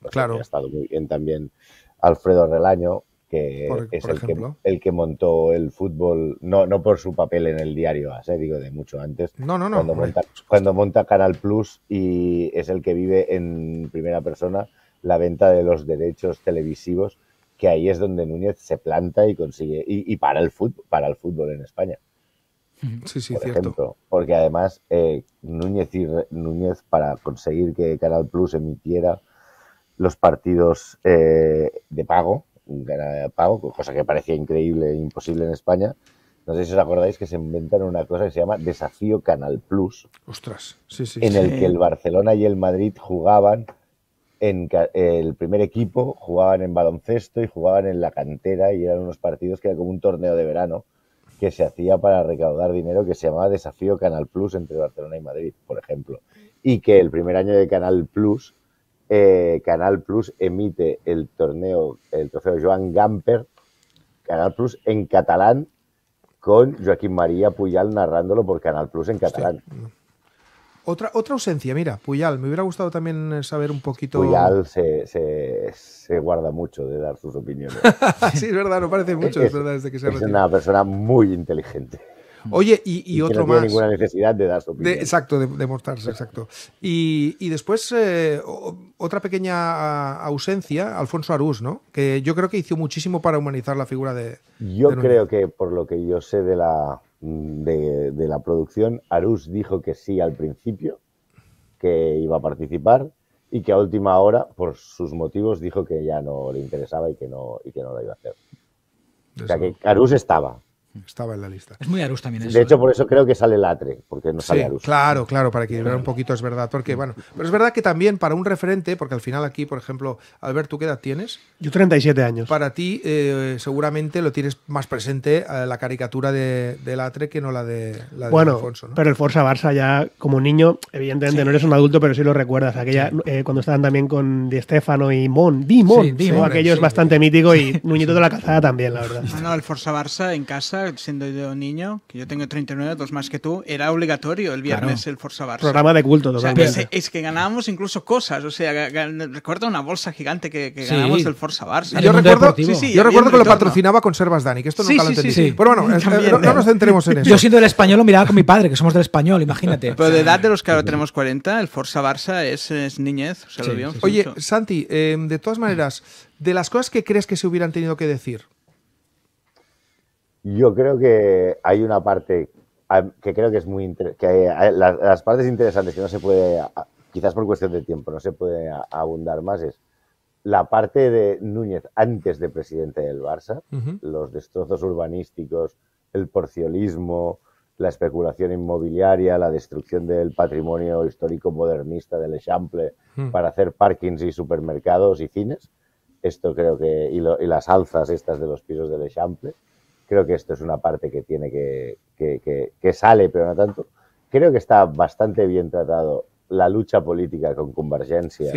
[SPEAKER 7] Pues claro. Ha estado muy bien también Alfredo Relaño, que es el, que, el, que, montó el fútbol, no, no por su papel en el diario AS, eh, digo de mucho antes. No, no, no. Cuando, monta, Canal Plus y es el que vive en primera persona la venta de los derechos televisivos, que ahí es donde Núñez se planta y consigue, y, para, el fútbol, para el fútbol en España. Sí, sí, por Ejemplo, porque además eh, Núñez, y Núñez, para conseguir que Canal Plus emitiera los partidos eh, de pago, un canal pago, cosa que parecía increíble e imposible en España. No sé si os acordáis que se inventaron una cosa que se llama Desafío Canal Plus.
[SPEAKER 1] Ostras, sí, sí. En el que el
[SPEAKER 7] Barcelona y el Madrid jugaban en el primer equipo, jugaban en baloncesto y jugaban en la cantera y eran unos partidos que era como un torneo de verano que se hacía para recaudar dinero que se llamaba Desafío Canal Plus entre Barcelona y Madrid, por ejemplo. Y que el primer año de Canal Plus eh, Canal Plus emite el torneo, el trofeo Joan Gamper, Canal Plus en catalán, con Joaquín María Puyal narrándolo por Canal Plus en catalán.
[SPEAKER 1] Otra, otra ausencia, mira, Puyal, me hubiera gustado también eh, saber un poquito. Puyal
[SPEAKER 7] se, se, guarda mucho de dar sus opiniones.
[SPEAKER 1] sí, es verdad, no parece mucho, es, es verdad, que se Es una
[SPEAKER 7] persona muy inteligente. Oye, y, otro más. no tiene ninguna necesidad de dar su opinión.
[SPEAKER 1] exacto, de, mostrarse, exacto. Y, después, eh, otra pequeña ausencia, Alfonso Arús, ¿no? Que yo creo que hizo muchísimo para humanizar la figura de.
[SPEAKER 7] Yo creo que, por lo que yo sé de la, de, la producción, Arús dijo que sí al principio, que iba a participar y que a última hora, por sus motivos, dijo que ya no le interesaba y que no, y que no lo iba a hacer. O sea que Arús estaba,
[SPEAKER 1] estaba en la lista. Es muy arus también De ¿eh?
[SPEAKER 7] hecho, por eso creo que sale el atre porque no sale arus
[SPEAKER 1] Claro, claro, para equilibrar un poquito, es verdad. Porque, bueno, pero es verdad que también para un referente, porque al final aquí, por ejemplo, Albert, ¿tú qué edad tienes?
[SPEAKER 3] Yo 37 años.
[SPEAKER 1] Para ti, eh, seguramente lo tienes más presente eh, la caricatura de, atre que no la de, la bueno, Alfonso. Pero
[SPEAKER 3] el Forza Barça ya, como niño, evidentemente no eres un adulto, pero sí lo recuerdas. Aquella, cuando estaban también con Di Stefano y Mon, Di Mon, aquello es bastante mítico y Nuñito de la Cazada también, la verdad. Ah,
[SPEAKER 4] no, el Forza Barça en casa siendo yo niño, que yo tengo 39, dos más que tú, era obligatorio el viernes el Forza Barça. Programa de
[SPEAKER 3] culto, totalmente.
[SPEAKER 4] es, que ganábamos incluso cosas. O sea, recuerdo una bolsa gigante que, ganábamos el Forza Barça. Yo recuerdo, yo recuerdo que lo
[SPEAKER 1] patrocinaba Conservas Dani, que esto nunca lo entendí. Pero bueno, no,
[SPEAKER 4] eh. nos centremos en eso. Yo siendo
[SPEAKER 2] el español lo miraba con mi padre, que somos del español, imagínate. Pero
[SPEAKER 4] de edad de los que ahora tenemos 40, el Forza
[SPEAKER 1] Barça es, niñez. Oye, Santi, em, de todas maneras, de las cosas que crees que se hubieran tenido que decir,
[SPEAKER 7] yo creo que hay una parte que creo que es muy que las, partes interesantes que no se puede, quizás por cuestión de tiempo, no se puede abundar más es la parte de Núñez antes de presidente del Barça, los destrozos urbanísticos, el porciolismo, la especulación inmobiliaria, la destrucción del patrimonio histórico modernista del Eixample hmm. para hacer parkings y supermercados y cines. Esto creo que, y, las alzas estas de los pisos del Eixample. Creo que esto es una parte que tiene que, que, sale, pero no tanto. Creo que está bastante bien tratado la lucha política con Convergencia,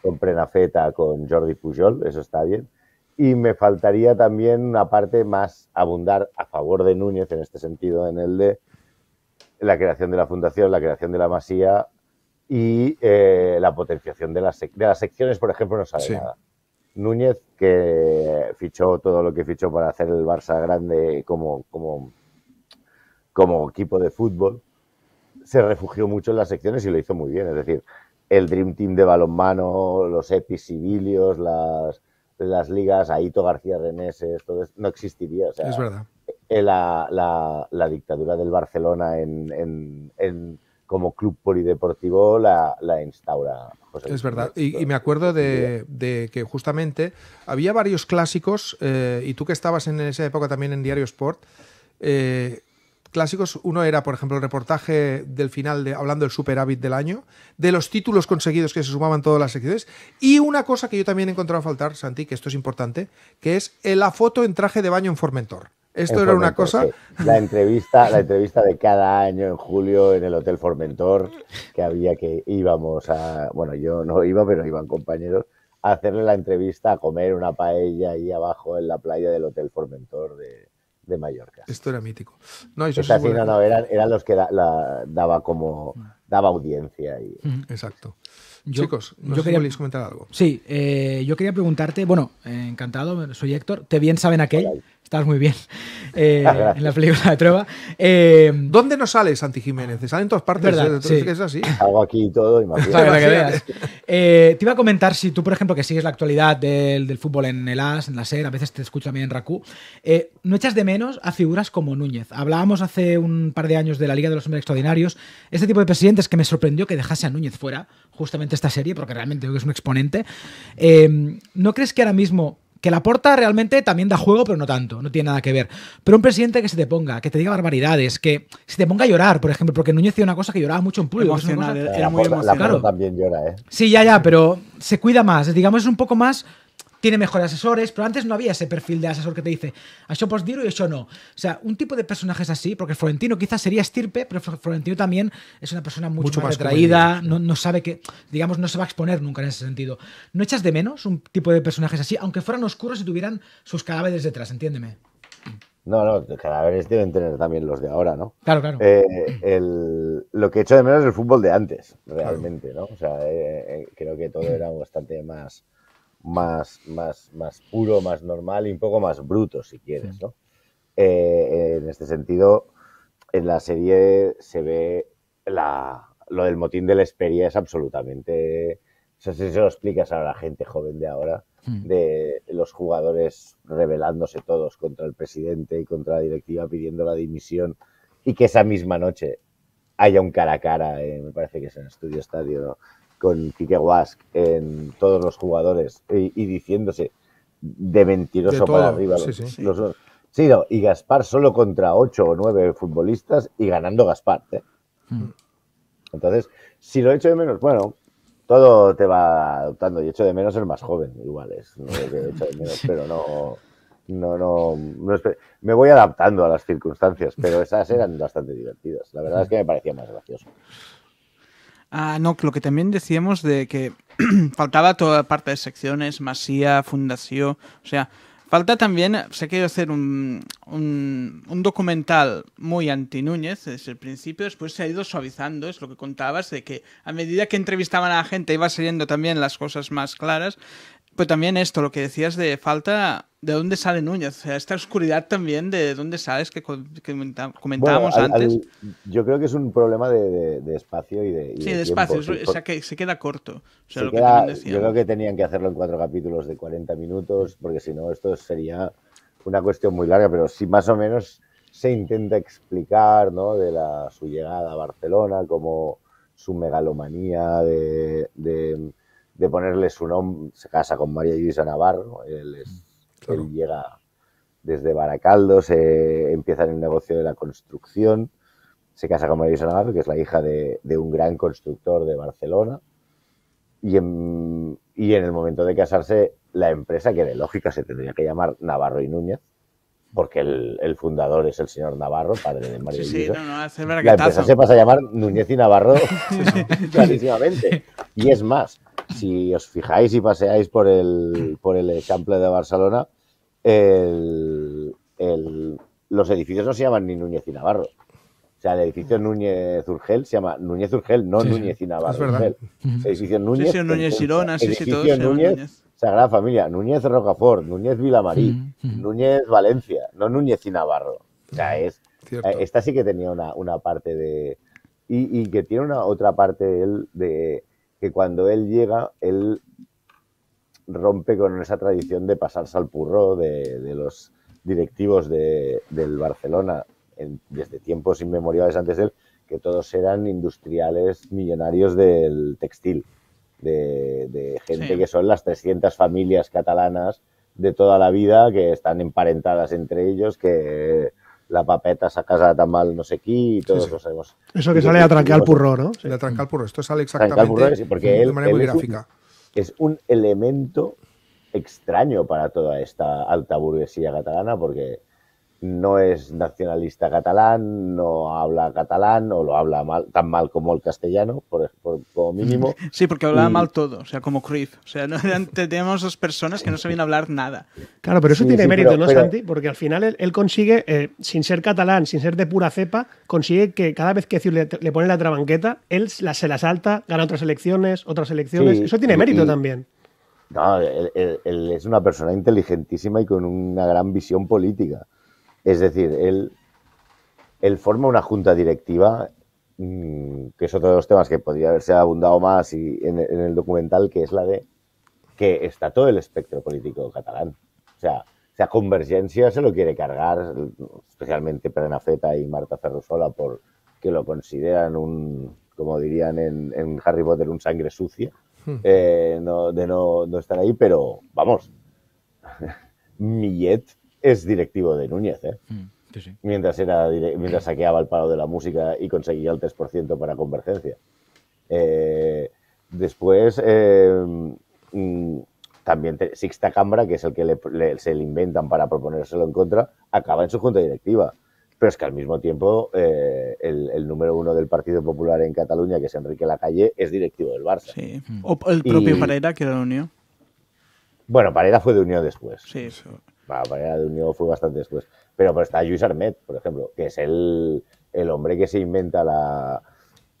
[SPEAKER 7] con Prenafeta, con Jordi Pujol, eso está bien. Y me faltaría también una parte más abundar a favor de Núñez en este sentido, en el de la creación de la fundación, la creación de la masía y eh, la potenciación de las, las secciones, por ejemplo, no sale nada. Núñez, que fichó todo lo que fichó para hacer el Barça grande como, como, como equipo de fútbol, se refugió mucho en las secciones y lo hizo muy bien. Es decir, el Dream Team de balonmano, los Epis Civilios, las, las ligas Aito García Reneses, todo eso, no existiría. es verdad. Eh, la, la, la, dictadura del Barcelona en, en como club polideportivo la, instaura. José
[SPEAKER 1] es verdad, y, me acuerdo de, que justamente había varios clásicos, eh, y tú que estabas en esa época también en Diario Sport, eh, clásicos, uno era, por ejemplo, el reportaje del final, de, hablando del superávit del año, de los títulos conseguidos que se sumaban todas las secciones, y una cosa que yo también he encontrado faltar, Santi, que esto es importante, que es la foto en traje de baño en Formentor. Esto era una cosa.
[SPEAKER 7] La entrevista, la entrevista de cada año en julio en el Hotel Formentor, que había que íbamos a, bueno, yo no iba, pero iban compañeros a hacerle la entrevista a comer una paella ahí abajo en la playa del Hotel Formentor de, de Mallorca.
[SPEAKER 1] Esto era mítico. No, eso no, no,
[SPEAKER 7] eran, los que la, daba como daba audiencia y.
[SPEAKER 1] Exacto. Chicos, yo quería comentar algo.
[SPEAKER 2] Sí, eh, yo quería preguntarte, bueno, encantado, soy Héctor, te bien saben aquel estás muy bien eh, en la película de Trova. Eh, ¿Dónde no sales, Santi Jiménez? Sale en todas partes, ¿verdad? ¿Eh? Sí. Es
[SPEAKER 7] así. Hago aquí todo, y
[SPEAKER 2] Para que te iba a comentar si tú, por ejemplo, que sigues la actualidad del, fútbol en el AS, en la SER, a veces te escucho mí en RACU, ¿no echas de menos a figuras como Núñez? Hablábamos hace un par de años de la Liga de los Hombres Extraordinarios, este tipo de presidentes que me sorprendió que dejase a Núñez fuera, justamente esta serie, porque realmente es un exponente. ¿No crees que ahora mismo que la porta realmente también da juego, pero no tanto, no tiene nada que ver. Pero un presidente que se te ponga, que te diga barbaridades, que se te ponga a llorar, por ejemplo, porque Núñez hizo una cosa que lloraba mucho en público. la,
[SPEAKER 7] también llora, ¿eh?
[SPEAKER 2] Sí, ya, ya, pero se cuida más. Digamos, es un poco más tiene mejores asesores, pero antes no había ese perfil de asesor que te dice, eso digo y eso no. O sea, un tipo de personajes así, porque Florentino quizás sería estirpe, pero Florentino también es una persona mucho, más, retraída, no, sabe que, digamos, no se va a exponer nunca en ese sentido. ¿No echas de menos un tipo de personajes así, aunque fueran oscuros y tuvieran sus cadáveres detrás, entiéndeme?
[SPEAKER 7] No, no, cadáveres deben tener también los de ahora, ¿no? Claro, claro. Eh, lo que echo de menos es el fútbol de antes, realmente, ¿no? O sea, eh, eh, creo que todo era bastante más, más, más, más puro, más normal y un poco más bruto, si quieres, ¿no? Eh, eh, en este sentido, en la serie se ve la, lo del motín de la Esperia es absolutamente... No sé si se lo explicas a la gente joven de ahora, hmm. de los jugadores rebelándose todos contra el presidente y contra la directiva pidiendo la dimisión y que esa misma noche haya un cara a cara, me parece que es en Estudio Estadio, con Kike en todos los jugadores y, diciéndose de mentiroso para arriba. Sí, sí y Gaspar solo contra ocho o nueve futbolistas y ganando Gaspar. ¿eh? Hmm. Entonces, si lo echo de menos, bueno, todo te va adoptando. Y echo de menos el más joven, igual es pero no. No, no, no me voy adaptando a las circunstancias, pero esas eran bastante divertidas. La verdad es que me parecía más gracioso.
[SPEAKER 4] Ah, no, lo que también decíamos de que faltaba toda la parte de secciones, Masía, Fundación, o sea, falta también, sé que que hacer un, un, documental muy anti Núñez desde el principio, después se ha ido suavizando, es lo que contabas, de que a medida que entrevistaban a la gente iba saliendo también las cosas más claras, pues también esto, lo que decías de falta de dónde sale Núñez, o sea, esta oscuridad también de dónde sales que, comentábamos antes.
[SPEAKER 7] yo creo que es un problema de, espacio y de... sí, de, espacio, o sea,
[SPEAKER 4] que se queda corto. yo creo que
[SPEAKER 7] tenían que hacerlo en cuatro capítulos de 40 minutos, porque si no, esto sería una cuestión muy larga, pero sí más o menos se intenta explicar ¿no? de la, su llegada a Barcelona, como su megalomanía de, ponerle su nombre, se casa con María Luisa Navarro, él, es, mm, llega desde Baracaldo, se empieza en el negocio de la construcción, se casa con María Luisa Navarro, que es la hija de, un gran constructor de Barcelona, y y en el momento de casarse la empresa que de lógica se tendría que llamar Navarro y Núñez, porque el, fundador es el señor Navarro, padre de Mario La empresa se pasa a llamar Núñez y Navarro clarísimamente. Y es más, si os fijáis y paseáis por el, por el de Barcelona, el, los edificios no se llaman ni Núñez y Navarro. O sea, el edificio Núñez Urgel se llama Núñez Urgel, no Núñez y Navarro. Es edificio Núñez. Núñez, Sagrada Familia, Núñez Rocafort, Núñez Vilamarí, Núñez Valencia, no Núñez y Navarro. O es, eh, esta sí que tenía una, parte de... Y, que tiene una otra parte él de que cuando él llega, él rompe con esa tradición de pasarse al purro de, de los directivos de, del Barcelona desde tiempos inmemoriales antes de él, que todos eran industriales millonarios del textil de, gente que son las 300 familias catalanas de toda la vida que están emparentadas entre ellos, que la papeta ha casado tan mal no sé qué y todos lo sabemos. Eso que
[SPEAKER 3] sale a trancar purro, ¿no? Sí.
[SPEAKER 1] tranquear purro, esto sale exactamente de manera
[SPEAKER 7] es un, elemento extraño para toda esta alta burguesía catalana porque no es nacionalista catalán, no habla catalán o lo habla tan mal como el castellano, por, mm, mínimo.
[SPEAKER 4] Sí, porque habla mal todo, o sea, como Cruz. O sea, tenemos dos personas que no saben hablar
[SPEAKER 3] nada. Claro, pero eso tiene mérito, ¿no, Santi? Porque al final él, consigue, eh, sin ser catalán, sin ser de pura cepa, consigue que cada vez que le, le pone la trabanqueta, él se la salta, gana otras elecciones, otras elecciones. eso tiene mérito también.
[SPEAKER 7] No, él es una persona inteligentísima y con una gran visión política. Es decir, él, forma una junta directiva, mm, que es otro de los temas que podría haberse abundado más y, en, el documental, que es la de que está todo el espectro político catalán. O sea, Convergencia se lo quiere cargar, especialmente Perenafeta y Marta Ferrusola, por que lo consideran un, como dirían en, Harry Potter, un sangre sucia, hmm. eh, de no, no estar ahí, pero vamos, Millet es directivo de Núñez. ¿eh? Mm, mientras, mientras saqueaba el palo de la música y conseguía el 3% para convergencia. Eh, después, eh, mm, también Sixta Cambra, que es el que se le inventan para proponérselo en contra, acaba en su junta directiva. Pero es que al mismo tiempo eh, el, número uno del Partido Popular en Cataluña, que es Enrique Lacalle, es directivo del Barça. Sí. O el propio
[SPEAKER 4] Pareda, que era de Unión.
[SPEAKER 7] Bueno, Pareira fue de Unión después. Sí, eso la manera de unión fue bastante después. Pero, pero está Luis Armet, por ejemplo, que es el, el hombre que se inventa la,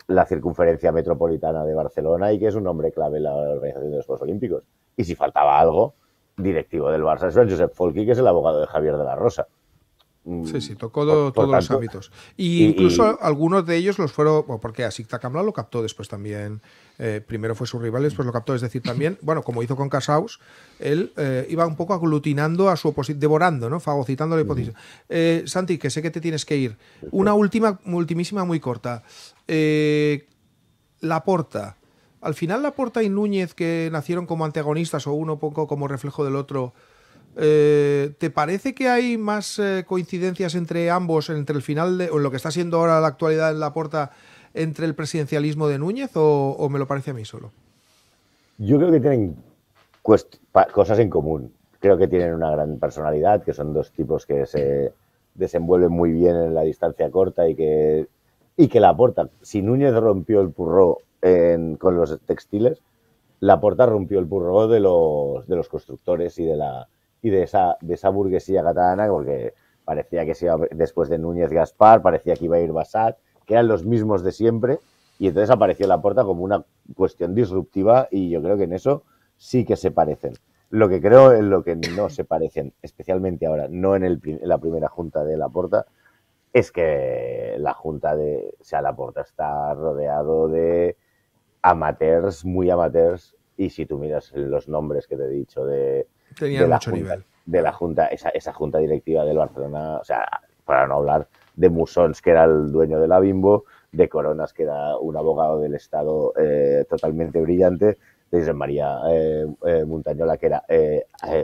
[SPEAKER 7] la circunferencia metropolitana de Barcelona y que es un hombre clave en la organización de los Juegos Olímpicos. Y si faltaba algo, directivo del Barça es Josep Folky, que es el abogado de Javier de la Rosa.
[SPEAKER 1] Mm, sí, sí, tocó todos los ámbitos. Y, incluso algunos de ellos los fueron, porque a lo captó después también. Eh, primero fue su rival, después lo captó. Es decir, también, bueno, como hizo con Casaus, él eh, iba un poco aglutinando a su oposición, devorando, ¿no? Fagocitando la hipótesis. Eh, Santi, que sé que te tienes que ir. Una última, ultimísima muy corta. la porta. Al final, la porta y Núñez, que nacieron como antagonistas o uno poco como reflejo del otro, eh, ¿Te parece que hay más eh, coincidencias entre ambos, entre el final o lo que está siendo ahora la actualidad en la porta, entre el presidencialismo de Núñez o, me lo parece a mí solo?
[SPEAKER 7] Yo creo que tienen cosas en común. Creo que tienen una gran personalidad, que son dos tipos que se desenvuelven muy bien en la distancia corta y que, y que la Porta Si Núñez rompió el purro con los textiles, la porta rompió el purro de los constructores y de la y de esa, de esa burguesía catalana, porque parecía que se iba, después de Núñez Gaspar, parecía que iba a ir Basat, que eran los mismos de siempre, y entonces apareció la puerta como una cuestión disruptiva y yo creo que en eso sí que se parecen. Lo que creo en lo que no se parecen, especialmente ahora, no en, el, la primera junta de la Porta, es que la junta de, sea, la Porta está rodeado de amateurs, muy amateurs, y si tú miras los nombres que te he dicho de de mucho la junta, nivel. De la junta, esa, esa junta directiva del Barcelona, o sea, para no hablar de Musons, que era el dueño de la Bimbo, de Coronas, que era un abogado del Estado eh, totalmente brillante, de José María eh, eh, Montañola, que era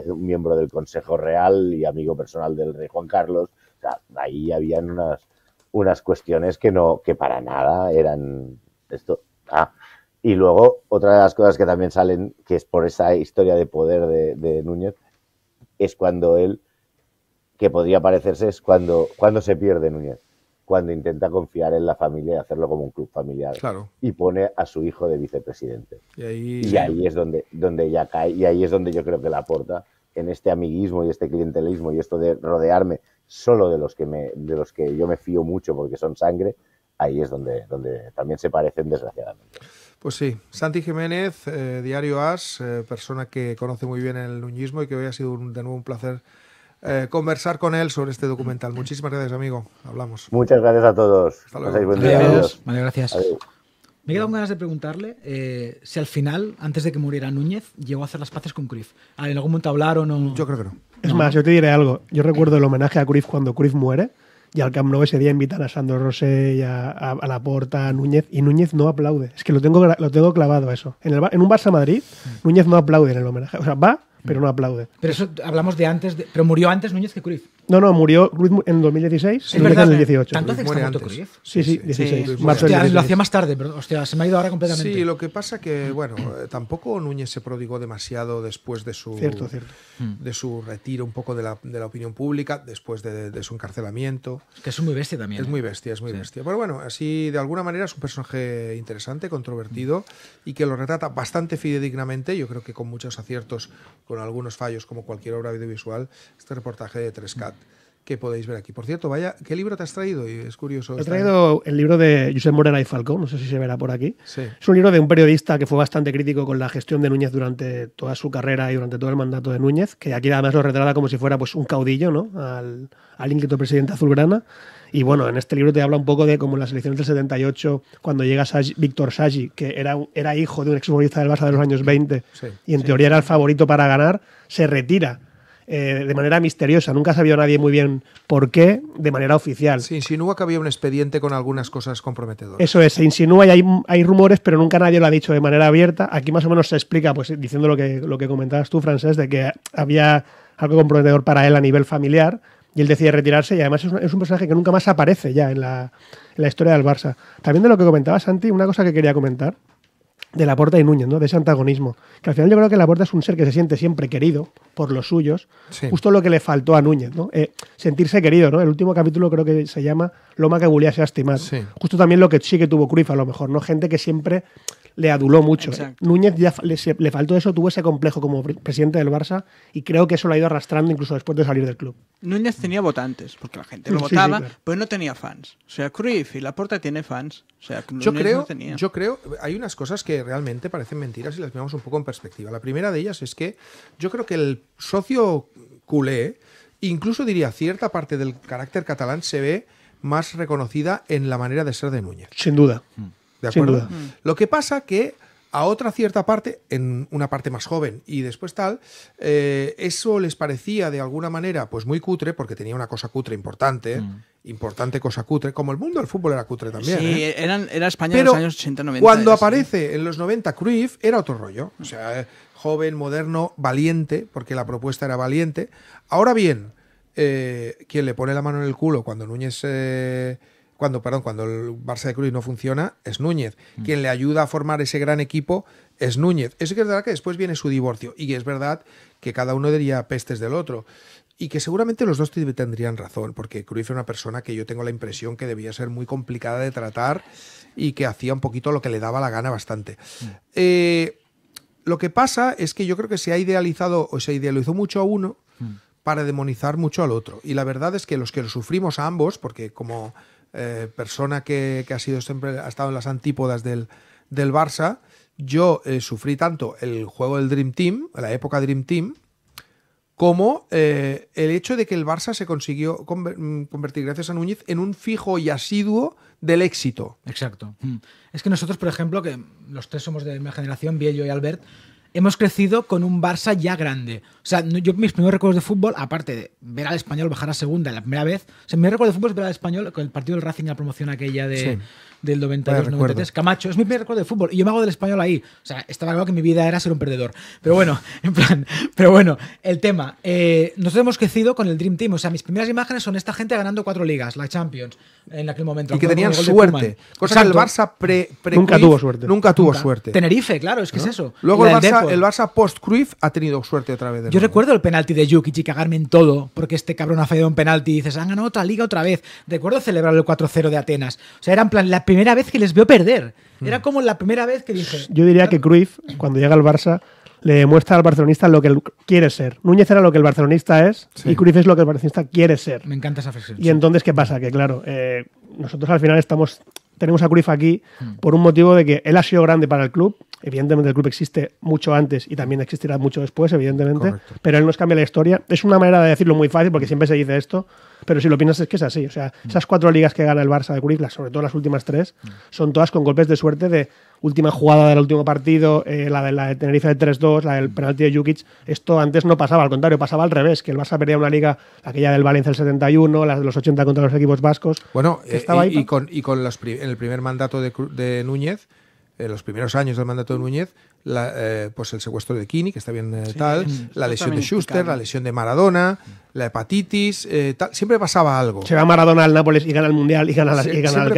[SPEAKER 7] un miembro del Consejo Real y amigo personal del rey Juan Carlos. O sea, ahí habían unas, unas cuestiones que no, que para nada eran esto. Ah, y luego, otra de las cosas que también salen, que es por esa historia de poder de, Núñez, es cuando él, que podría parecerse, es cuando, cuando se pierde Núñez, cuando intenta confiar en la familia y hacerlo como un club familiar. Y pone a su hijo de vicepresidente.
[SPEAKER 6] Y ahí, es
[SPEAKER 7] donde, donde ya cae, y ahí es donde yo creo que la aporta en este amiguismo y este clientelismo y esto de rodearme solo de los que, me, de los que yo me fío mucho porque son sangre, ahí es donde, donde también se parecen desgraciadamente.
[SPEAKER 1] Pues sí, Santi Jiménez, eh, Diario As, eh, persona que conoce muy bien el nuñismo y que hoy ha sido de nuevo un placer eh, conversar con él sobre este documental. Muchísimas gracias, amigo. Hablamos.
[SPEAKER 7] Muchas gracias a todos. Hasta luego. Buen día. gracias.
[SPEAKER 2] Me he quedado ganas de preguntarle si al final, antes de que muriera Núñez, llegó a hacer las paces con Criff. Ah, ¿En algún momento hablaron o...? Yo
[SPEAKER 3] creo que no. Es más, yo te diré algo. Yo recuerdo el homenaje a Cruyff cuando Cruyff muere y al Camp Nou ese día invitan a Sandro Rosé y a, la Porta, a Núñez, y Núñez no aplaude. Es que lo tengo, lo tengo clavado a eso. En, un Barça Madrid, mm. Núñez no aplaude en el homenaje. O sea, va, pero mm. no aplaude. Pero eso
[SPEAKER 2] hablamos de antes, de, pero murió antes Núñez que Cruyff.
[SPEAKER 3] No, no, murió Ruiz en 2016. Es verdad, en 2018. está Sí, sí, 16. Sí, Lo hacía más
[SPEAKER 2] tarde, pero se me ha ido ahora completamente. Sí, lo
[SPEAKER 1] que pasa que, bueno, eh, tampoco Núñez se prodigó demasiado después de su, mm. Mm. De su retiro un poco de la, opinión pública, después de, su encarcelamiento. que es muy bestia también. Es muy ¿eh? bestia, es muy bestia. Pero bueno, así de alguna manera es un personaje interesante, controvertido mm. y que lo retrata bastante fidedignamente, yo creo que con muchos aciertos, con algunos fallos como cualquier obra audiovisual, este reportaje de Trescat que podéis ver aquí. Por cierto, vaya, ¿qué libro te has traído? Y es curioso. He traído
[SPEAKER 3] el libro de Josep Morera y Falcón, no sé si se verá por aquí. Es un libro de un periodista que fue bastante crítico con la gestión de Núñez durante toda su carrera y durante todo el mandato de Núñez, que aquí además lo retrata como si fuera pues, un caudillo, ¿no? Al, al presidente azulgrana. Y bueno, en este libro te habla un poco de cómo en las elecciones del 78, cuando llega Víctor Sagi, que era, era hijo de un exfutbolista del Barça de los años 20 y en teoría era el favorito para ganar, se retira eh, de manera misteriosa. Nunca ha sabido nadie muy bien por qué, de manera oficial. Se insinúa que había un expediente con algunas cosas comprometedoras. Eso es, se insinúa y hay, rumores, pero nunca nadie lo ha dicho de manera abierta. Aquí más o menos se explica, pues diciendo lo que, lo que comentabas tú, Francés, de que había algo comprometedor para él a nivel familiar y él decide retirarse y además es un, personaje que nunca más aparece ya en la, la, historia del Barça. También de lo que comentabas Santi, una cosa que quería comentar, de la Porta y Núñez, ¿no? De ese antagonismo. Que al final yo creo que la Porta es un ser que se siente siempre querido por los suyos. Justo lo que le faltó a Núñez, ¿no? Eh, sentirse querido, ¿no? El último capítulo creo que se llama Loma que Gulía se ha Justo también lo que sí que tuvo Cruyff, a lo mejor, ¿no? Gente que siempre le aduló mucho. Núñez ya le, faltó eso, tuvo ese complejo como presidente del Barça y creo que eso lo ha ido arrastrando incluso después de salir del club.
[SPEAKER 4] Núñez tenía votantes, porque la gente lo votaba, pero no tenía fans. O sea, Cruyff y Laporta tiene fans. O sea, Núñez yo creo, no tenía. yo
[SPEAKER 1] creo, hay unas cosas que realmente parecen mentiras y las vemos un poco en perspectiva. La primera de ellas es que yo creo que el socio culé, incluso diría cierta parte del carácter catalán se ve más reconocida en la manera de ser de Núñez. Sin
[SPEAKER 3] duda. Mm. ¿De acuerdo? Mm.
[SPEAKER 1] Lo que pasa que a otra cierta parte, en una parte más joven y después tal, eh, eso les parecía de alguna manera pues muy cutre, porque tenía una cosa cutre importante, mm. importante cosa cutre, como el mundo del fútbol era cutre también. Sí, ¿eh?
[SPEAKER 4] eran, era España en los años 80-90. Cuando
[SPEAKER 1] aparece en los 90 Cruyff, era otro rollo. O sea, mm. joven, moderno, valiente, porque la propuesta era valiente. Ahora bien, eh, quien le pone la mano en el culo cuando Núñez cuando, perdón, cuando el Barça de Cruz no funciona, es Núñez. Mm. Quien le ayuda a formar ese gran equipo es Núñez. Es verdad que después viene su divorcio y es verdad que cada uno diría pestes del otro. Y que seguramente los dos tendrían razón, porque Cruz era una persona que yo tengo la impresión que debía ser muy complicada de tratar y que hacía un poquito lo que le daba la gana bastante. Mm. Eh, lo que pasa es que yo creo que se ha idealizado o se idealizó mucho a uno mm. para demonizar mucho al otro. Y la verdad es que los que lo sufrimos a ambos, porque como eh, persona que, ha sido siempre, ha estado en las antípodas del, del Barça, yo eh, sufrí tanto el juego del Dream Team, la época Dream Team, como eh, el hecho de que el Barça se consiguió mm, convertir, gracias a Núñez, en un fijo y asiduo del éxito. Exacto. Mm.
[SPEAKER 2] Es que nosotros, por ejemplo, que los tres somos de mi generación, Biello y Albert, hemos crecido con un Barça ya grande. O sea, yo mis primeros recuerdos de fútbol, aparte de ver al español bajar a segunda la primera vez, o sea, mi recuerdo de fútbol es ver al español con el partido del Racing, la promoción aquella de del 92-93. Camacho, es mi primer recuerdo de fútbol. Y yo me hago del español ahí. O sea, estaba claro que mi vida era ser un perdedor. Pero bueno, en plan, pero bueno, el tema. Eh, nosotros hemos crecido con el Dream Team. O sea, mis primeras imágenes son esta gente ganando cuatro ligas, la Champions, en
[SPEAKER 1] aquel momento. Y que tenían suerte. Cosa el Barça pre, Nunca tuvo suerte. Nunca tuvo suerte. Tenerife, claro, es que es eso. Luego el Barça, post-Cruyff ha tenido suerte otra vez. De yo recuerdo el penalti de Yuki
[SPEAKER 2] y cagarme en todo porque este cabrón ha fallado un penalti y dices, han ganado otra liga otra vez. Recuerdo celebrar el 4-0 de Atenas. O sea, era en plan la primera vez que les veo perder. Mm. Era como la primera vez que dije.
[SPEAKER 3] Yo diría que Cruyff, cuando llega al Barça, le demuestra al barcelonista lo que quiere ser. Núñez era lo que el barcelonista es y Cruyff es lo que el barcelonista quiere ser. Me encanta esa frase. Y entonces, ¿qué pasa? Que claro, eh, nosotros al final estamos tenemos a Cruyff aquí mm. por un motivo de que él ha sido grande para el club, Evidentemente el club existe mucho antes y también existirá mucho después, evidentemente, pero él nos cambia la historia. Es una manera de decirlo muy fácil porque siempre se dice esto, pero si lo piensas es que es así. O sea, mm. esas cuatro ligas que gana el Barça de Curicla, sobre todo las últimas tres, mm. son todas con golpes de suerte de última jugada del último partido, eh, la de la de Tenerife de 3-2, la del mm. penalti de Jukic. Esto antes no pasaba, al contrario, pasaba al revés, que el Barça perdía una liga, aquella del Valencia el 71, la de los 80 contra los equipos vascos. Bueno, eh, y, y,
[SPEAKER 1] con, en el primer mandato de, de Núñez en eh, los primeros años del mandato de Núñez, eh, pues el secuestro de Kini, que está bien eh, tal, la lesión de Schuster, la lesión de
[SPEAKER 3] Maradona, mm.
[SPEAKER 1] la hepatitis, eh, siempre pasaba algo. Se va
[SPEAKER 3] Maradona al Nápoles y gana el Mundial y gana, el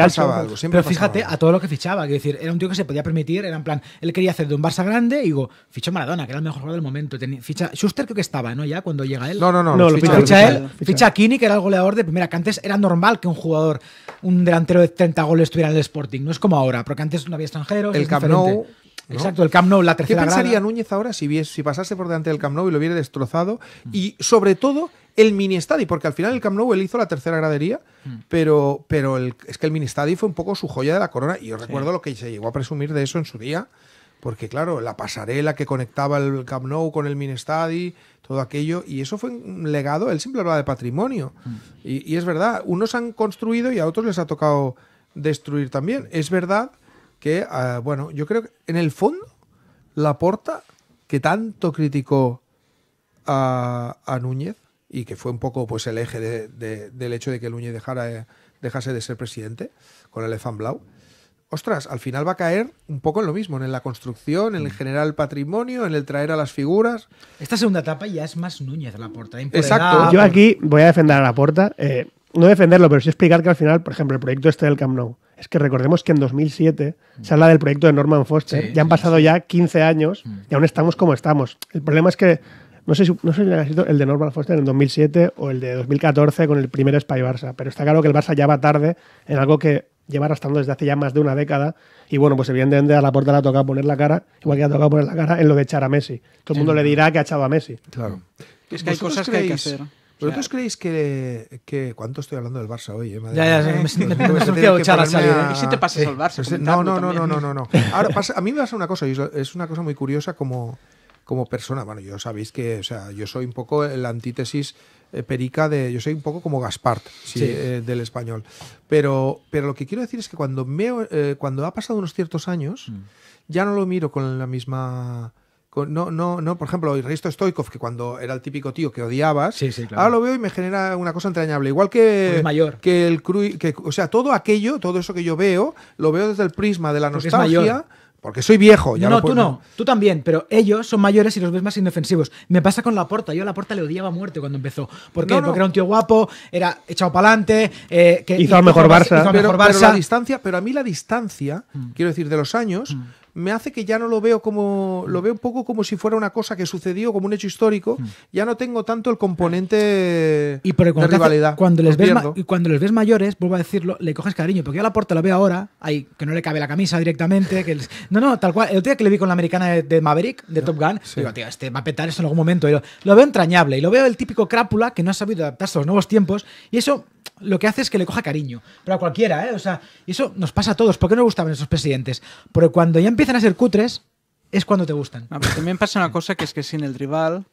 [SPEAKER 3] Pero fíjate
[SPEAKER 2] a todo lo que fichaba, quiero decir, era un tío que se podía permitir, era en plan, él quería hacer de un Barça grande y digo, ficha Maradona, que era el mejor jugador del momento. ficha Schuster creo que estaba, ¿no? Ya cuando llega él. No, no, no. no lo ficha, él, ficha, a Kini, que era el goleador de primera, que antes era normal que un jugador, un delantero de 30 goles estuviera en el Sporting, no es como ahora, porque antes no había extranjeros. El Exacto, el Camp Nou, la tercera ¿Qué pensaría
[SPEAKER 1] Núñez ahora si, si pasase por delante del Camp Nou y lo hubiera destrozado? Y sobre todo el mini estadi, porque al final el Camp Nou él hizo la tercera gradería, mm. pero, pero el, es que el mini estadi fue un poco su joya de la corona. Y yo recuerdo lo que se llegó a presumir de eso en su día, porque claro, la pasarela que conectaba el Camp Nou con el mini estadi, todo aquello, y eso fue un legado, él siempre hablaba de patrimonio. Mm. y es verdad, unos han construido y a otros les ha tocado destruir también. Es verdad que, ah, bueno, yo creo que en el fondo la porta que tanto criticó a, Núñez y que fue un poco pues el eje del hecho de que Núñez dejara, eh, dejase de ser presidente con el elefán Blau, ostras, al final va a caer un poco en lo mismo, en la construcción, en el mm. generar el patrimonio, en el traer a las figuras. Esta segunda etapa ya es más Núñez la porta.
[SPEAKER 3] Exacto. Yo aquí voy a defender a la porta. Eh, no defenderlo, pero sí explicar que al final, por ejemplo, el proyecto este del Camp Nou, es que recordemos que en 2007 mm. se habla del proyecto de Norman Foster. ya han pasado ya 15 años mm. y aún estamos como estamos. El problema es que no sé si no sé el de Norman Foster en 2007 o el de 2014 con el primer Spy Barça, pero está claro que el Barça ya va tarde en algo que lleva arrastrando desde hace ya más de una década. Y bueno, pues evidentemente a la puerta le ha tocado poner la cara, igual que le ha tocado poner la cara en lo de echar a Messi. Todo el mundo le dirá que ha echado a Messi. Claro. Es
[SPEAKER 1] que hay cosas que hay que hacer. ¿Vosotros creéis que, ¿Cuánto estoy hablando del Barça hoy? Eh, ya, ya, me, ¿eh? a ¿Y si te pasas al Barça? Pues no, no, no, no, no, no, Ahora, a mí me pasa una cosa, y es una cosa muy curiosa como, como persona. Bueno, yo sabéis que o sea, yo soy un poco la antítesis eh, perica de... Yo soy un poco como Gaspart eh, del español. Pero, pero lo que quiero decir es que cuando, me, cuando ha pasado unos ciertos años, mm. ya no lo miro con la misma no, no, no, por ejemplo, el registro Stoikov, que cuando era el típico tío que odiabas, ahora lo veo y me genera una cosa entrañable. Igual que, mayor. que el Cruy que, o sea, todo aquello, todo eso que yo veo, lo veo desde el prisma de la nostalgia. Porque soy viejo. Ya no, no tú no.
[SPEAKER 2] Tú también. Pero ellos son mayores y los ves más indefensivos. Me pasa con la porta. Yo a la porta le odiaba a muerte cuando empezó. ¿Por qué? Porque era un tío guapo, era echado para adelante. Eh, hizo, hizo, mejor Barça. Hizo pero, mejor Barça. Pero la
[SPEAKER 1] distancia, pero a mí la distancia, mm. quiero decir, de los años. Mm me hace que ya no lo veo como, lo veo un poco como si fuera una cosa que sucedió, como un hecho histórico, mm. ya no tengo tanto el componente y cuando de rivalidad. cuando, les ves y cuando les ves mayores, vuelvo a decirlo, le coges
[SPEAKER 2] cariño, porque yo a la puerta lo veo ahora, ahí, que no le cabe la camisa directamente, que no, no, tal cual, el día que le vi con la americana de, Maverick, de Top Gun, digo, tío, este va a petar esto en algún momento, lo, veo entrañable, y lo veo el típico crápula que no ha sabido adaptarse a los nuevos tiempos, y eso lo que hace es que le coja cariño. Pero a cualquiera, ¿eh? O sea, y eso nos pasa a todos. ¿Por qué nos gustaban esos presidentes? Porque cuando ya empiezan a ser cutres, es cuando te gustan.
[SPEAKER 4] también pasa una cosa que es que sin el rival,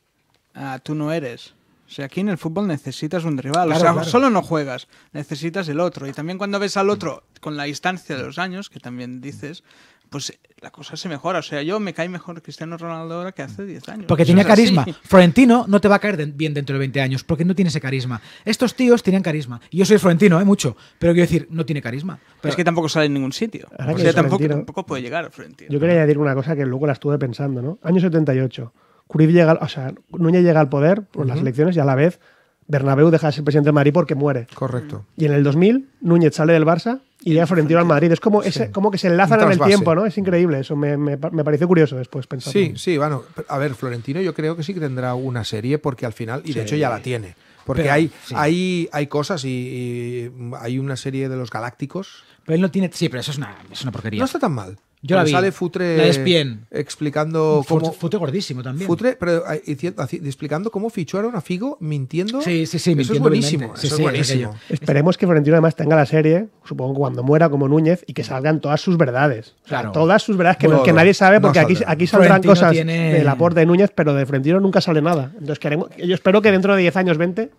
[SPEAKER 4] ah, tú no eres. O sea, aquí en el fútbol necesitas un rival. o sea, solo no juegas, necesitas el otro. Y también cuando ves al otro con la distancia de los años, que también dices, pues eh, la cosa se mejora. O sea, yo me cae mejor Cristiano Ronaldo ahora que hace 10 años. Porque tenía carisma.
[SPEAKER 2] Florentino no te va a caer bien dentro de 20 años porque no tiene ese carisma. Estos tíos tenían carisma. Y yo soy Florentino, ¿eh? mucho. Pero quiero decir, no tiene
[SPEAKER 4] carisma. Pero, es que tampoco sale en ningún sitio. O sea, tampoco, puede llegar a Florentino.
[SPEAKER 3] Yo quería añadir una cosa que luego la estuve pensando, ¿no? Año 78. Cruyff llega, o sea, Núñez llega al poder por las elecciones y a la vez Bernabéu deja de ser presidente de Madrid porque muere. Correcto. Y en el 2000, Núñez sale del Barça y ya Florentino al Madrid. Es como, es, como que se enlazan en el tiempo, ¿no? Es increíble eso. Me, me, pareció curioso después pensar. Sí, sí,
[SPEAKER 1] bueno. A ver, Florentino yo creo que sí que tendrá una serie porque al final, y de hecho ya la tiene. Porque hay, hay, hay cosas y, hay una serie de los galácticos. Pero él no tiene. Sí, pero eso es una,
[SPEAKER 2] es una porquería. No está tan mal.
[SPEAKER 1] Yo la vi. Sale Futre explicando cómo. Futre gordísimo también. Futre, pero ah, explicando cómo fichuaron a Figo mintiendo. Sí, sí, sí, Eso
[SPEAKER 6] es buenísimo. buenísimo.
[SPEAKER 3] Esperemos que Florentino además tenga la serie, supongo que cuando muera como Núñez, y que salgan todas sus verdades. todas sus verdades que, nadie sabe, porque aquí, aquí saldrán cosas del aporte de Núñez, pero de Florentino nunca sale nada. Entonces queremos, yo espero que dentro de 10 años, 20,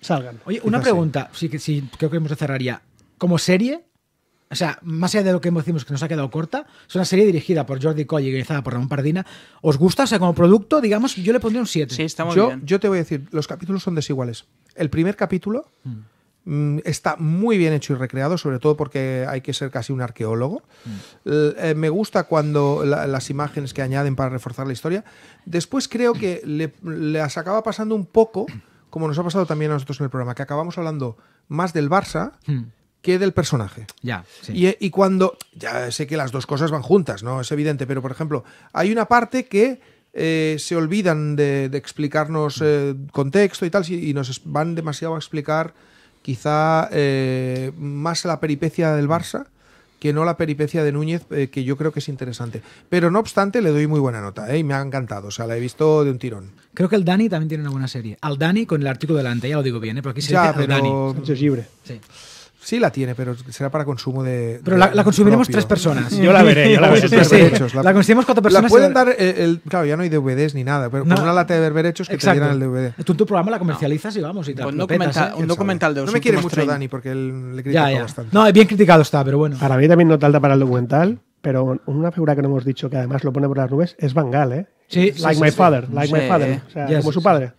[SPEAKER 3] salgan. Oye, una pregunta, sí, que sí, creo que hemos cerraría. Como serie,
[SPEAKER 2] o sea, más allá de lo que decimos que nos ha quedado corta, es una serie dirigida por Jordi Coll y realizada por
[SPEAKER 1] Ramón Pardina. ¿Os gusta? O sea, como producto, digamos, yo le pondría un 7. Sí, está muy yo, bien. Yo te voy a decir, los capítulos son desiguales. El primer capítulo mm. Mm, está muy bien hecho y recreado, sobre todo porque hay que ser casi un arqueólogo. Mm. Eh, me gusta cuando las imágenes que añaden para reforzar la historia. Después creo que le, les acaba pasando un poco, como nos ha pasado también a nosotros en el programa, que acabamos hablando más del Barça que del personaje. Ya. Y, cuando. Ya sé que las dos cosas van juntas, ¿no? Es evidente, pero por ejemplo, hay una parte que. Eh, se olvidan de, explicarnos eh, contexto y tal, y nos van demasiado a explicar quizá eh, más la peripecia del Barça que no la peripecia de Núñez, que yo creo que es interesante. Pero no obstante, le doy muy buena nota, y me ha encantado, o sea, la he visto de un tirón. Creo que el Dani también tiene una buena serie. Al Dani
[SPEAKER 2] con el artículo delante, ya lo digo bien, ¿eh? pero aquí se ya, Dani.
[SPEAKER 1] Libre. Sí. Sí la tiene, pero será para consumo de... Pero la, consumiremos tres personas. Yo la veré, yo la veré. La, la, consumimos cuatro personas. La pueden dar, el, claro, ya no hay DVDs ni nada, pero una lata de hechos que Exacto. te dieran el DVD. Tú en tu programa la comercializas y vamos, y un, documental, de ¿eh? un de No me quiere mucho Dani, porque él le critica bastante. No, bien
[SPEAKER 3] criticado está, pero bueno. Para mí también no tarda para el documental, pero una figura que no hemos dicho, que además lo pone por las nubes, es Bangal, ¿eh? Sí, like my father, like my father. O sea, como su padre.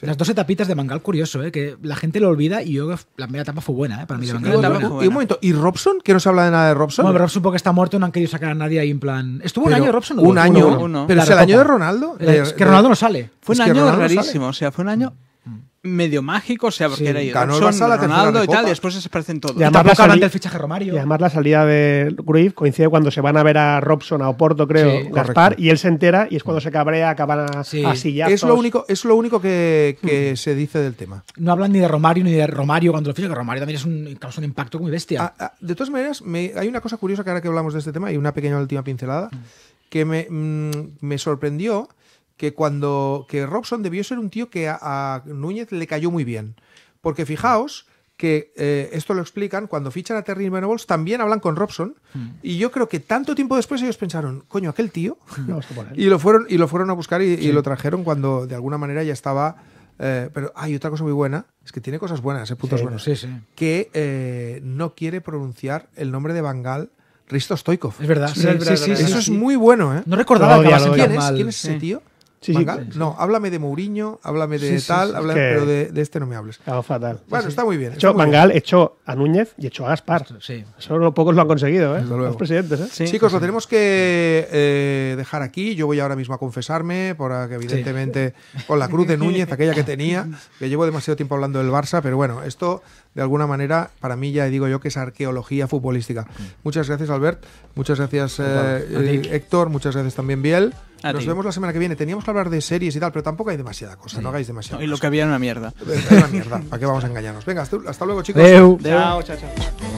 [SPEAKER 3] Las
[SPEAKER 2] dos etapitas de Mangal, curioso, ¿eh? que la gente lo olvida y yo la primera etapa fue buena, ¿eh? para mí. y un momento, ¿y Robson? ¿Que no se habla de nada de Robson? Bueno, Robson porque está muerto, no han querido sacar a nadie ahí en plan... ¿Estuvo un año Robson? un año. Pero es el año de Ronaldo. Eh, es que Ronaldo no sale. Fue un año rarísimo,
[SPEAKER 4] o sea, fue un año medio mágico, o sea, porque era y tal, y después desaparecen todos. Y además, la
[SPEAKER 3] fichaje Romario. Y además la salida de Cruyff coincide cuando se van a ver a Robson, a Oporto, creo, y él se entera y es cuando se cabrea, acaban así ya Es lo único,
[SPEAKER 1] es lo único que, se dice del tema. No hablan ni de Romario ni de Romario cuando lo ficha, que Romario también es un, causa un impacto muy bestia. Ah, ah, de todas maneras, hay una cosa curiosa que ahora que hablamos de este tema, y una pequeña última pincelada, mm. que me, mm, me sorprendió que cuando que Robson debió ser un tío que a, Núñez le cayó muy bien. Porque fijaos que eh, esto lo explican, cuando fichan a Terry Venables también hablan con Robson hmm. y yo creo que tanto tiempo después ellos pensaron, coño, aquel tío, hmm. y, lo fueron, y lo fueron a buscar y, lo trajeron cuando de alguna manera ya estaba... Eh, pero hay otra cosa muy buena, es que tiene cosas buenas, eh, puntos sí, buenos, que eh, no quiere pronunciar el nombre de Bangal Risto Stoikov. Es verdad, sí sí eso es muy bueno. No recordaba ¿Quién es ese tío? Sí, No, háblame de Mourinho, háblame de tal, háblame, pero
[SPEAKER 3] de, este no me hables. fatal. Bueno, está muy bien. Hecho, Mangal hecho a Núñez y hecho a Gaspar. Solo pocos lo han conseguido, ¿eh? Los presidentes, ¿eh? Chicos, lo
[SPEAKER 1] tenemos que eh, dejar aquí. Yo voy ahora mismo a confesarme, por que evidentemente con la cruz de Núñez, aquella que tenía, que llevo demasiado tiempo hablando del Barça, pero bueno, esto de alguna manera, para mí ya digo yo que es arqueología futbolística. Mm. Muchas gracias, Albert. Muchas gracias, pues eh, Héctor. Muchas gracias también, Biel. Nos vemos la semana que viene. Teníamos que hablar de series y tal, pero tampoco hay demasiada cosa. No hagáis demasiado. y lo que había era una mierda. Era una mierda. ¿Para qué vamos a engañarnos? Venga, hasta, luego, chicos. chao, chao.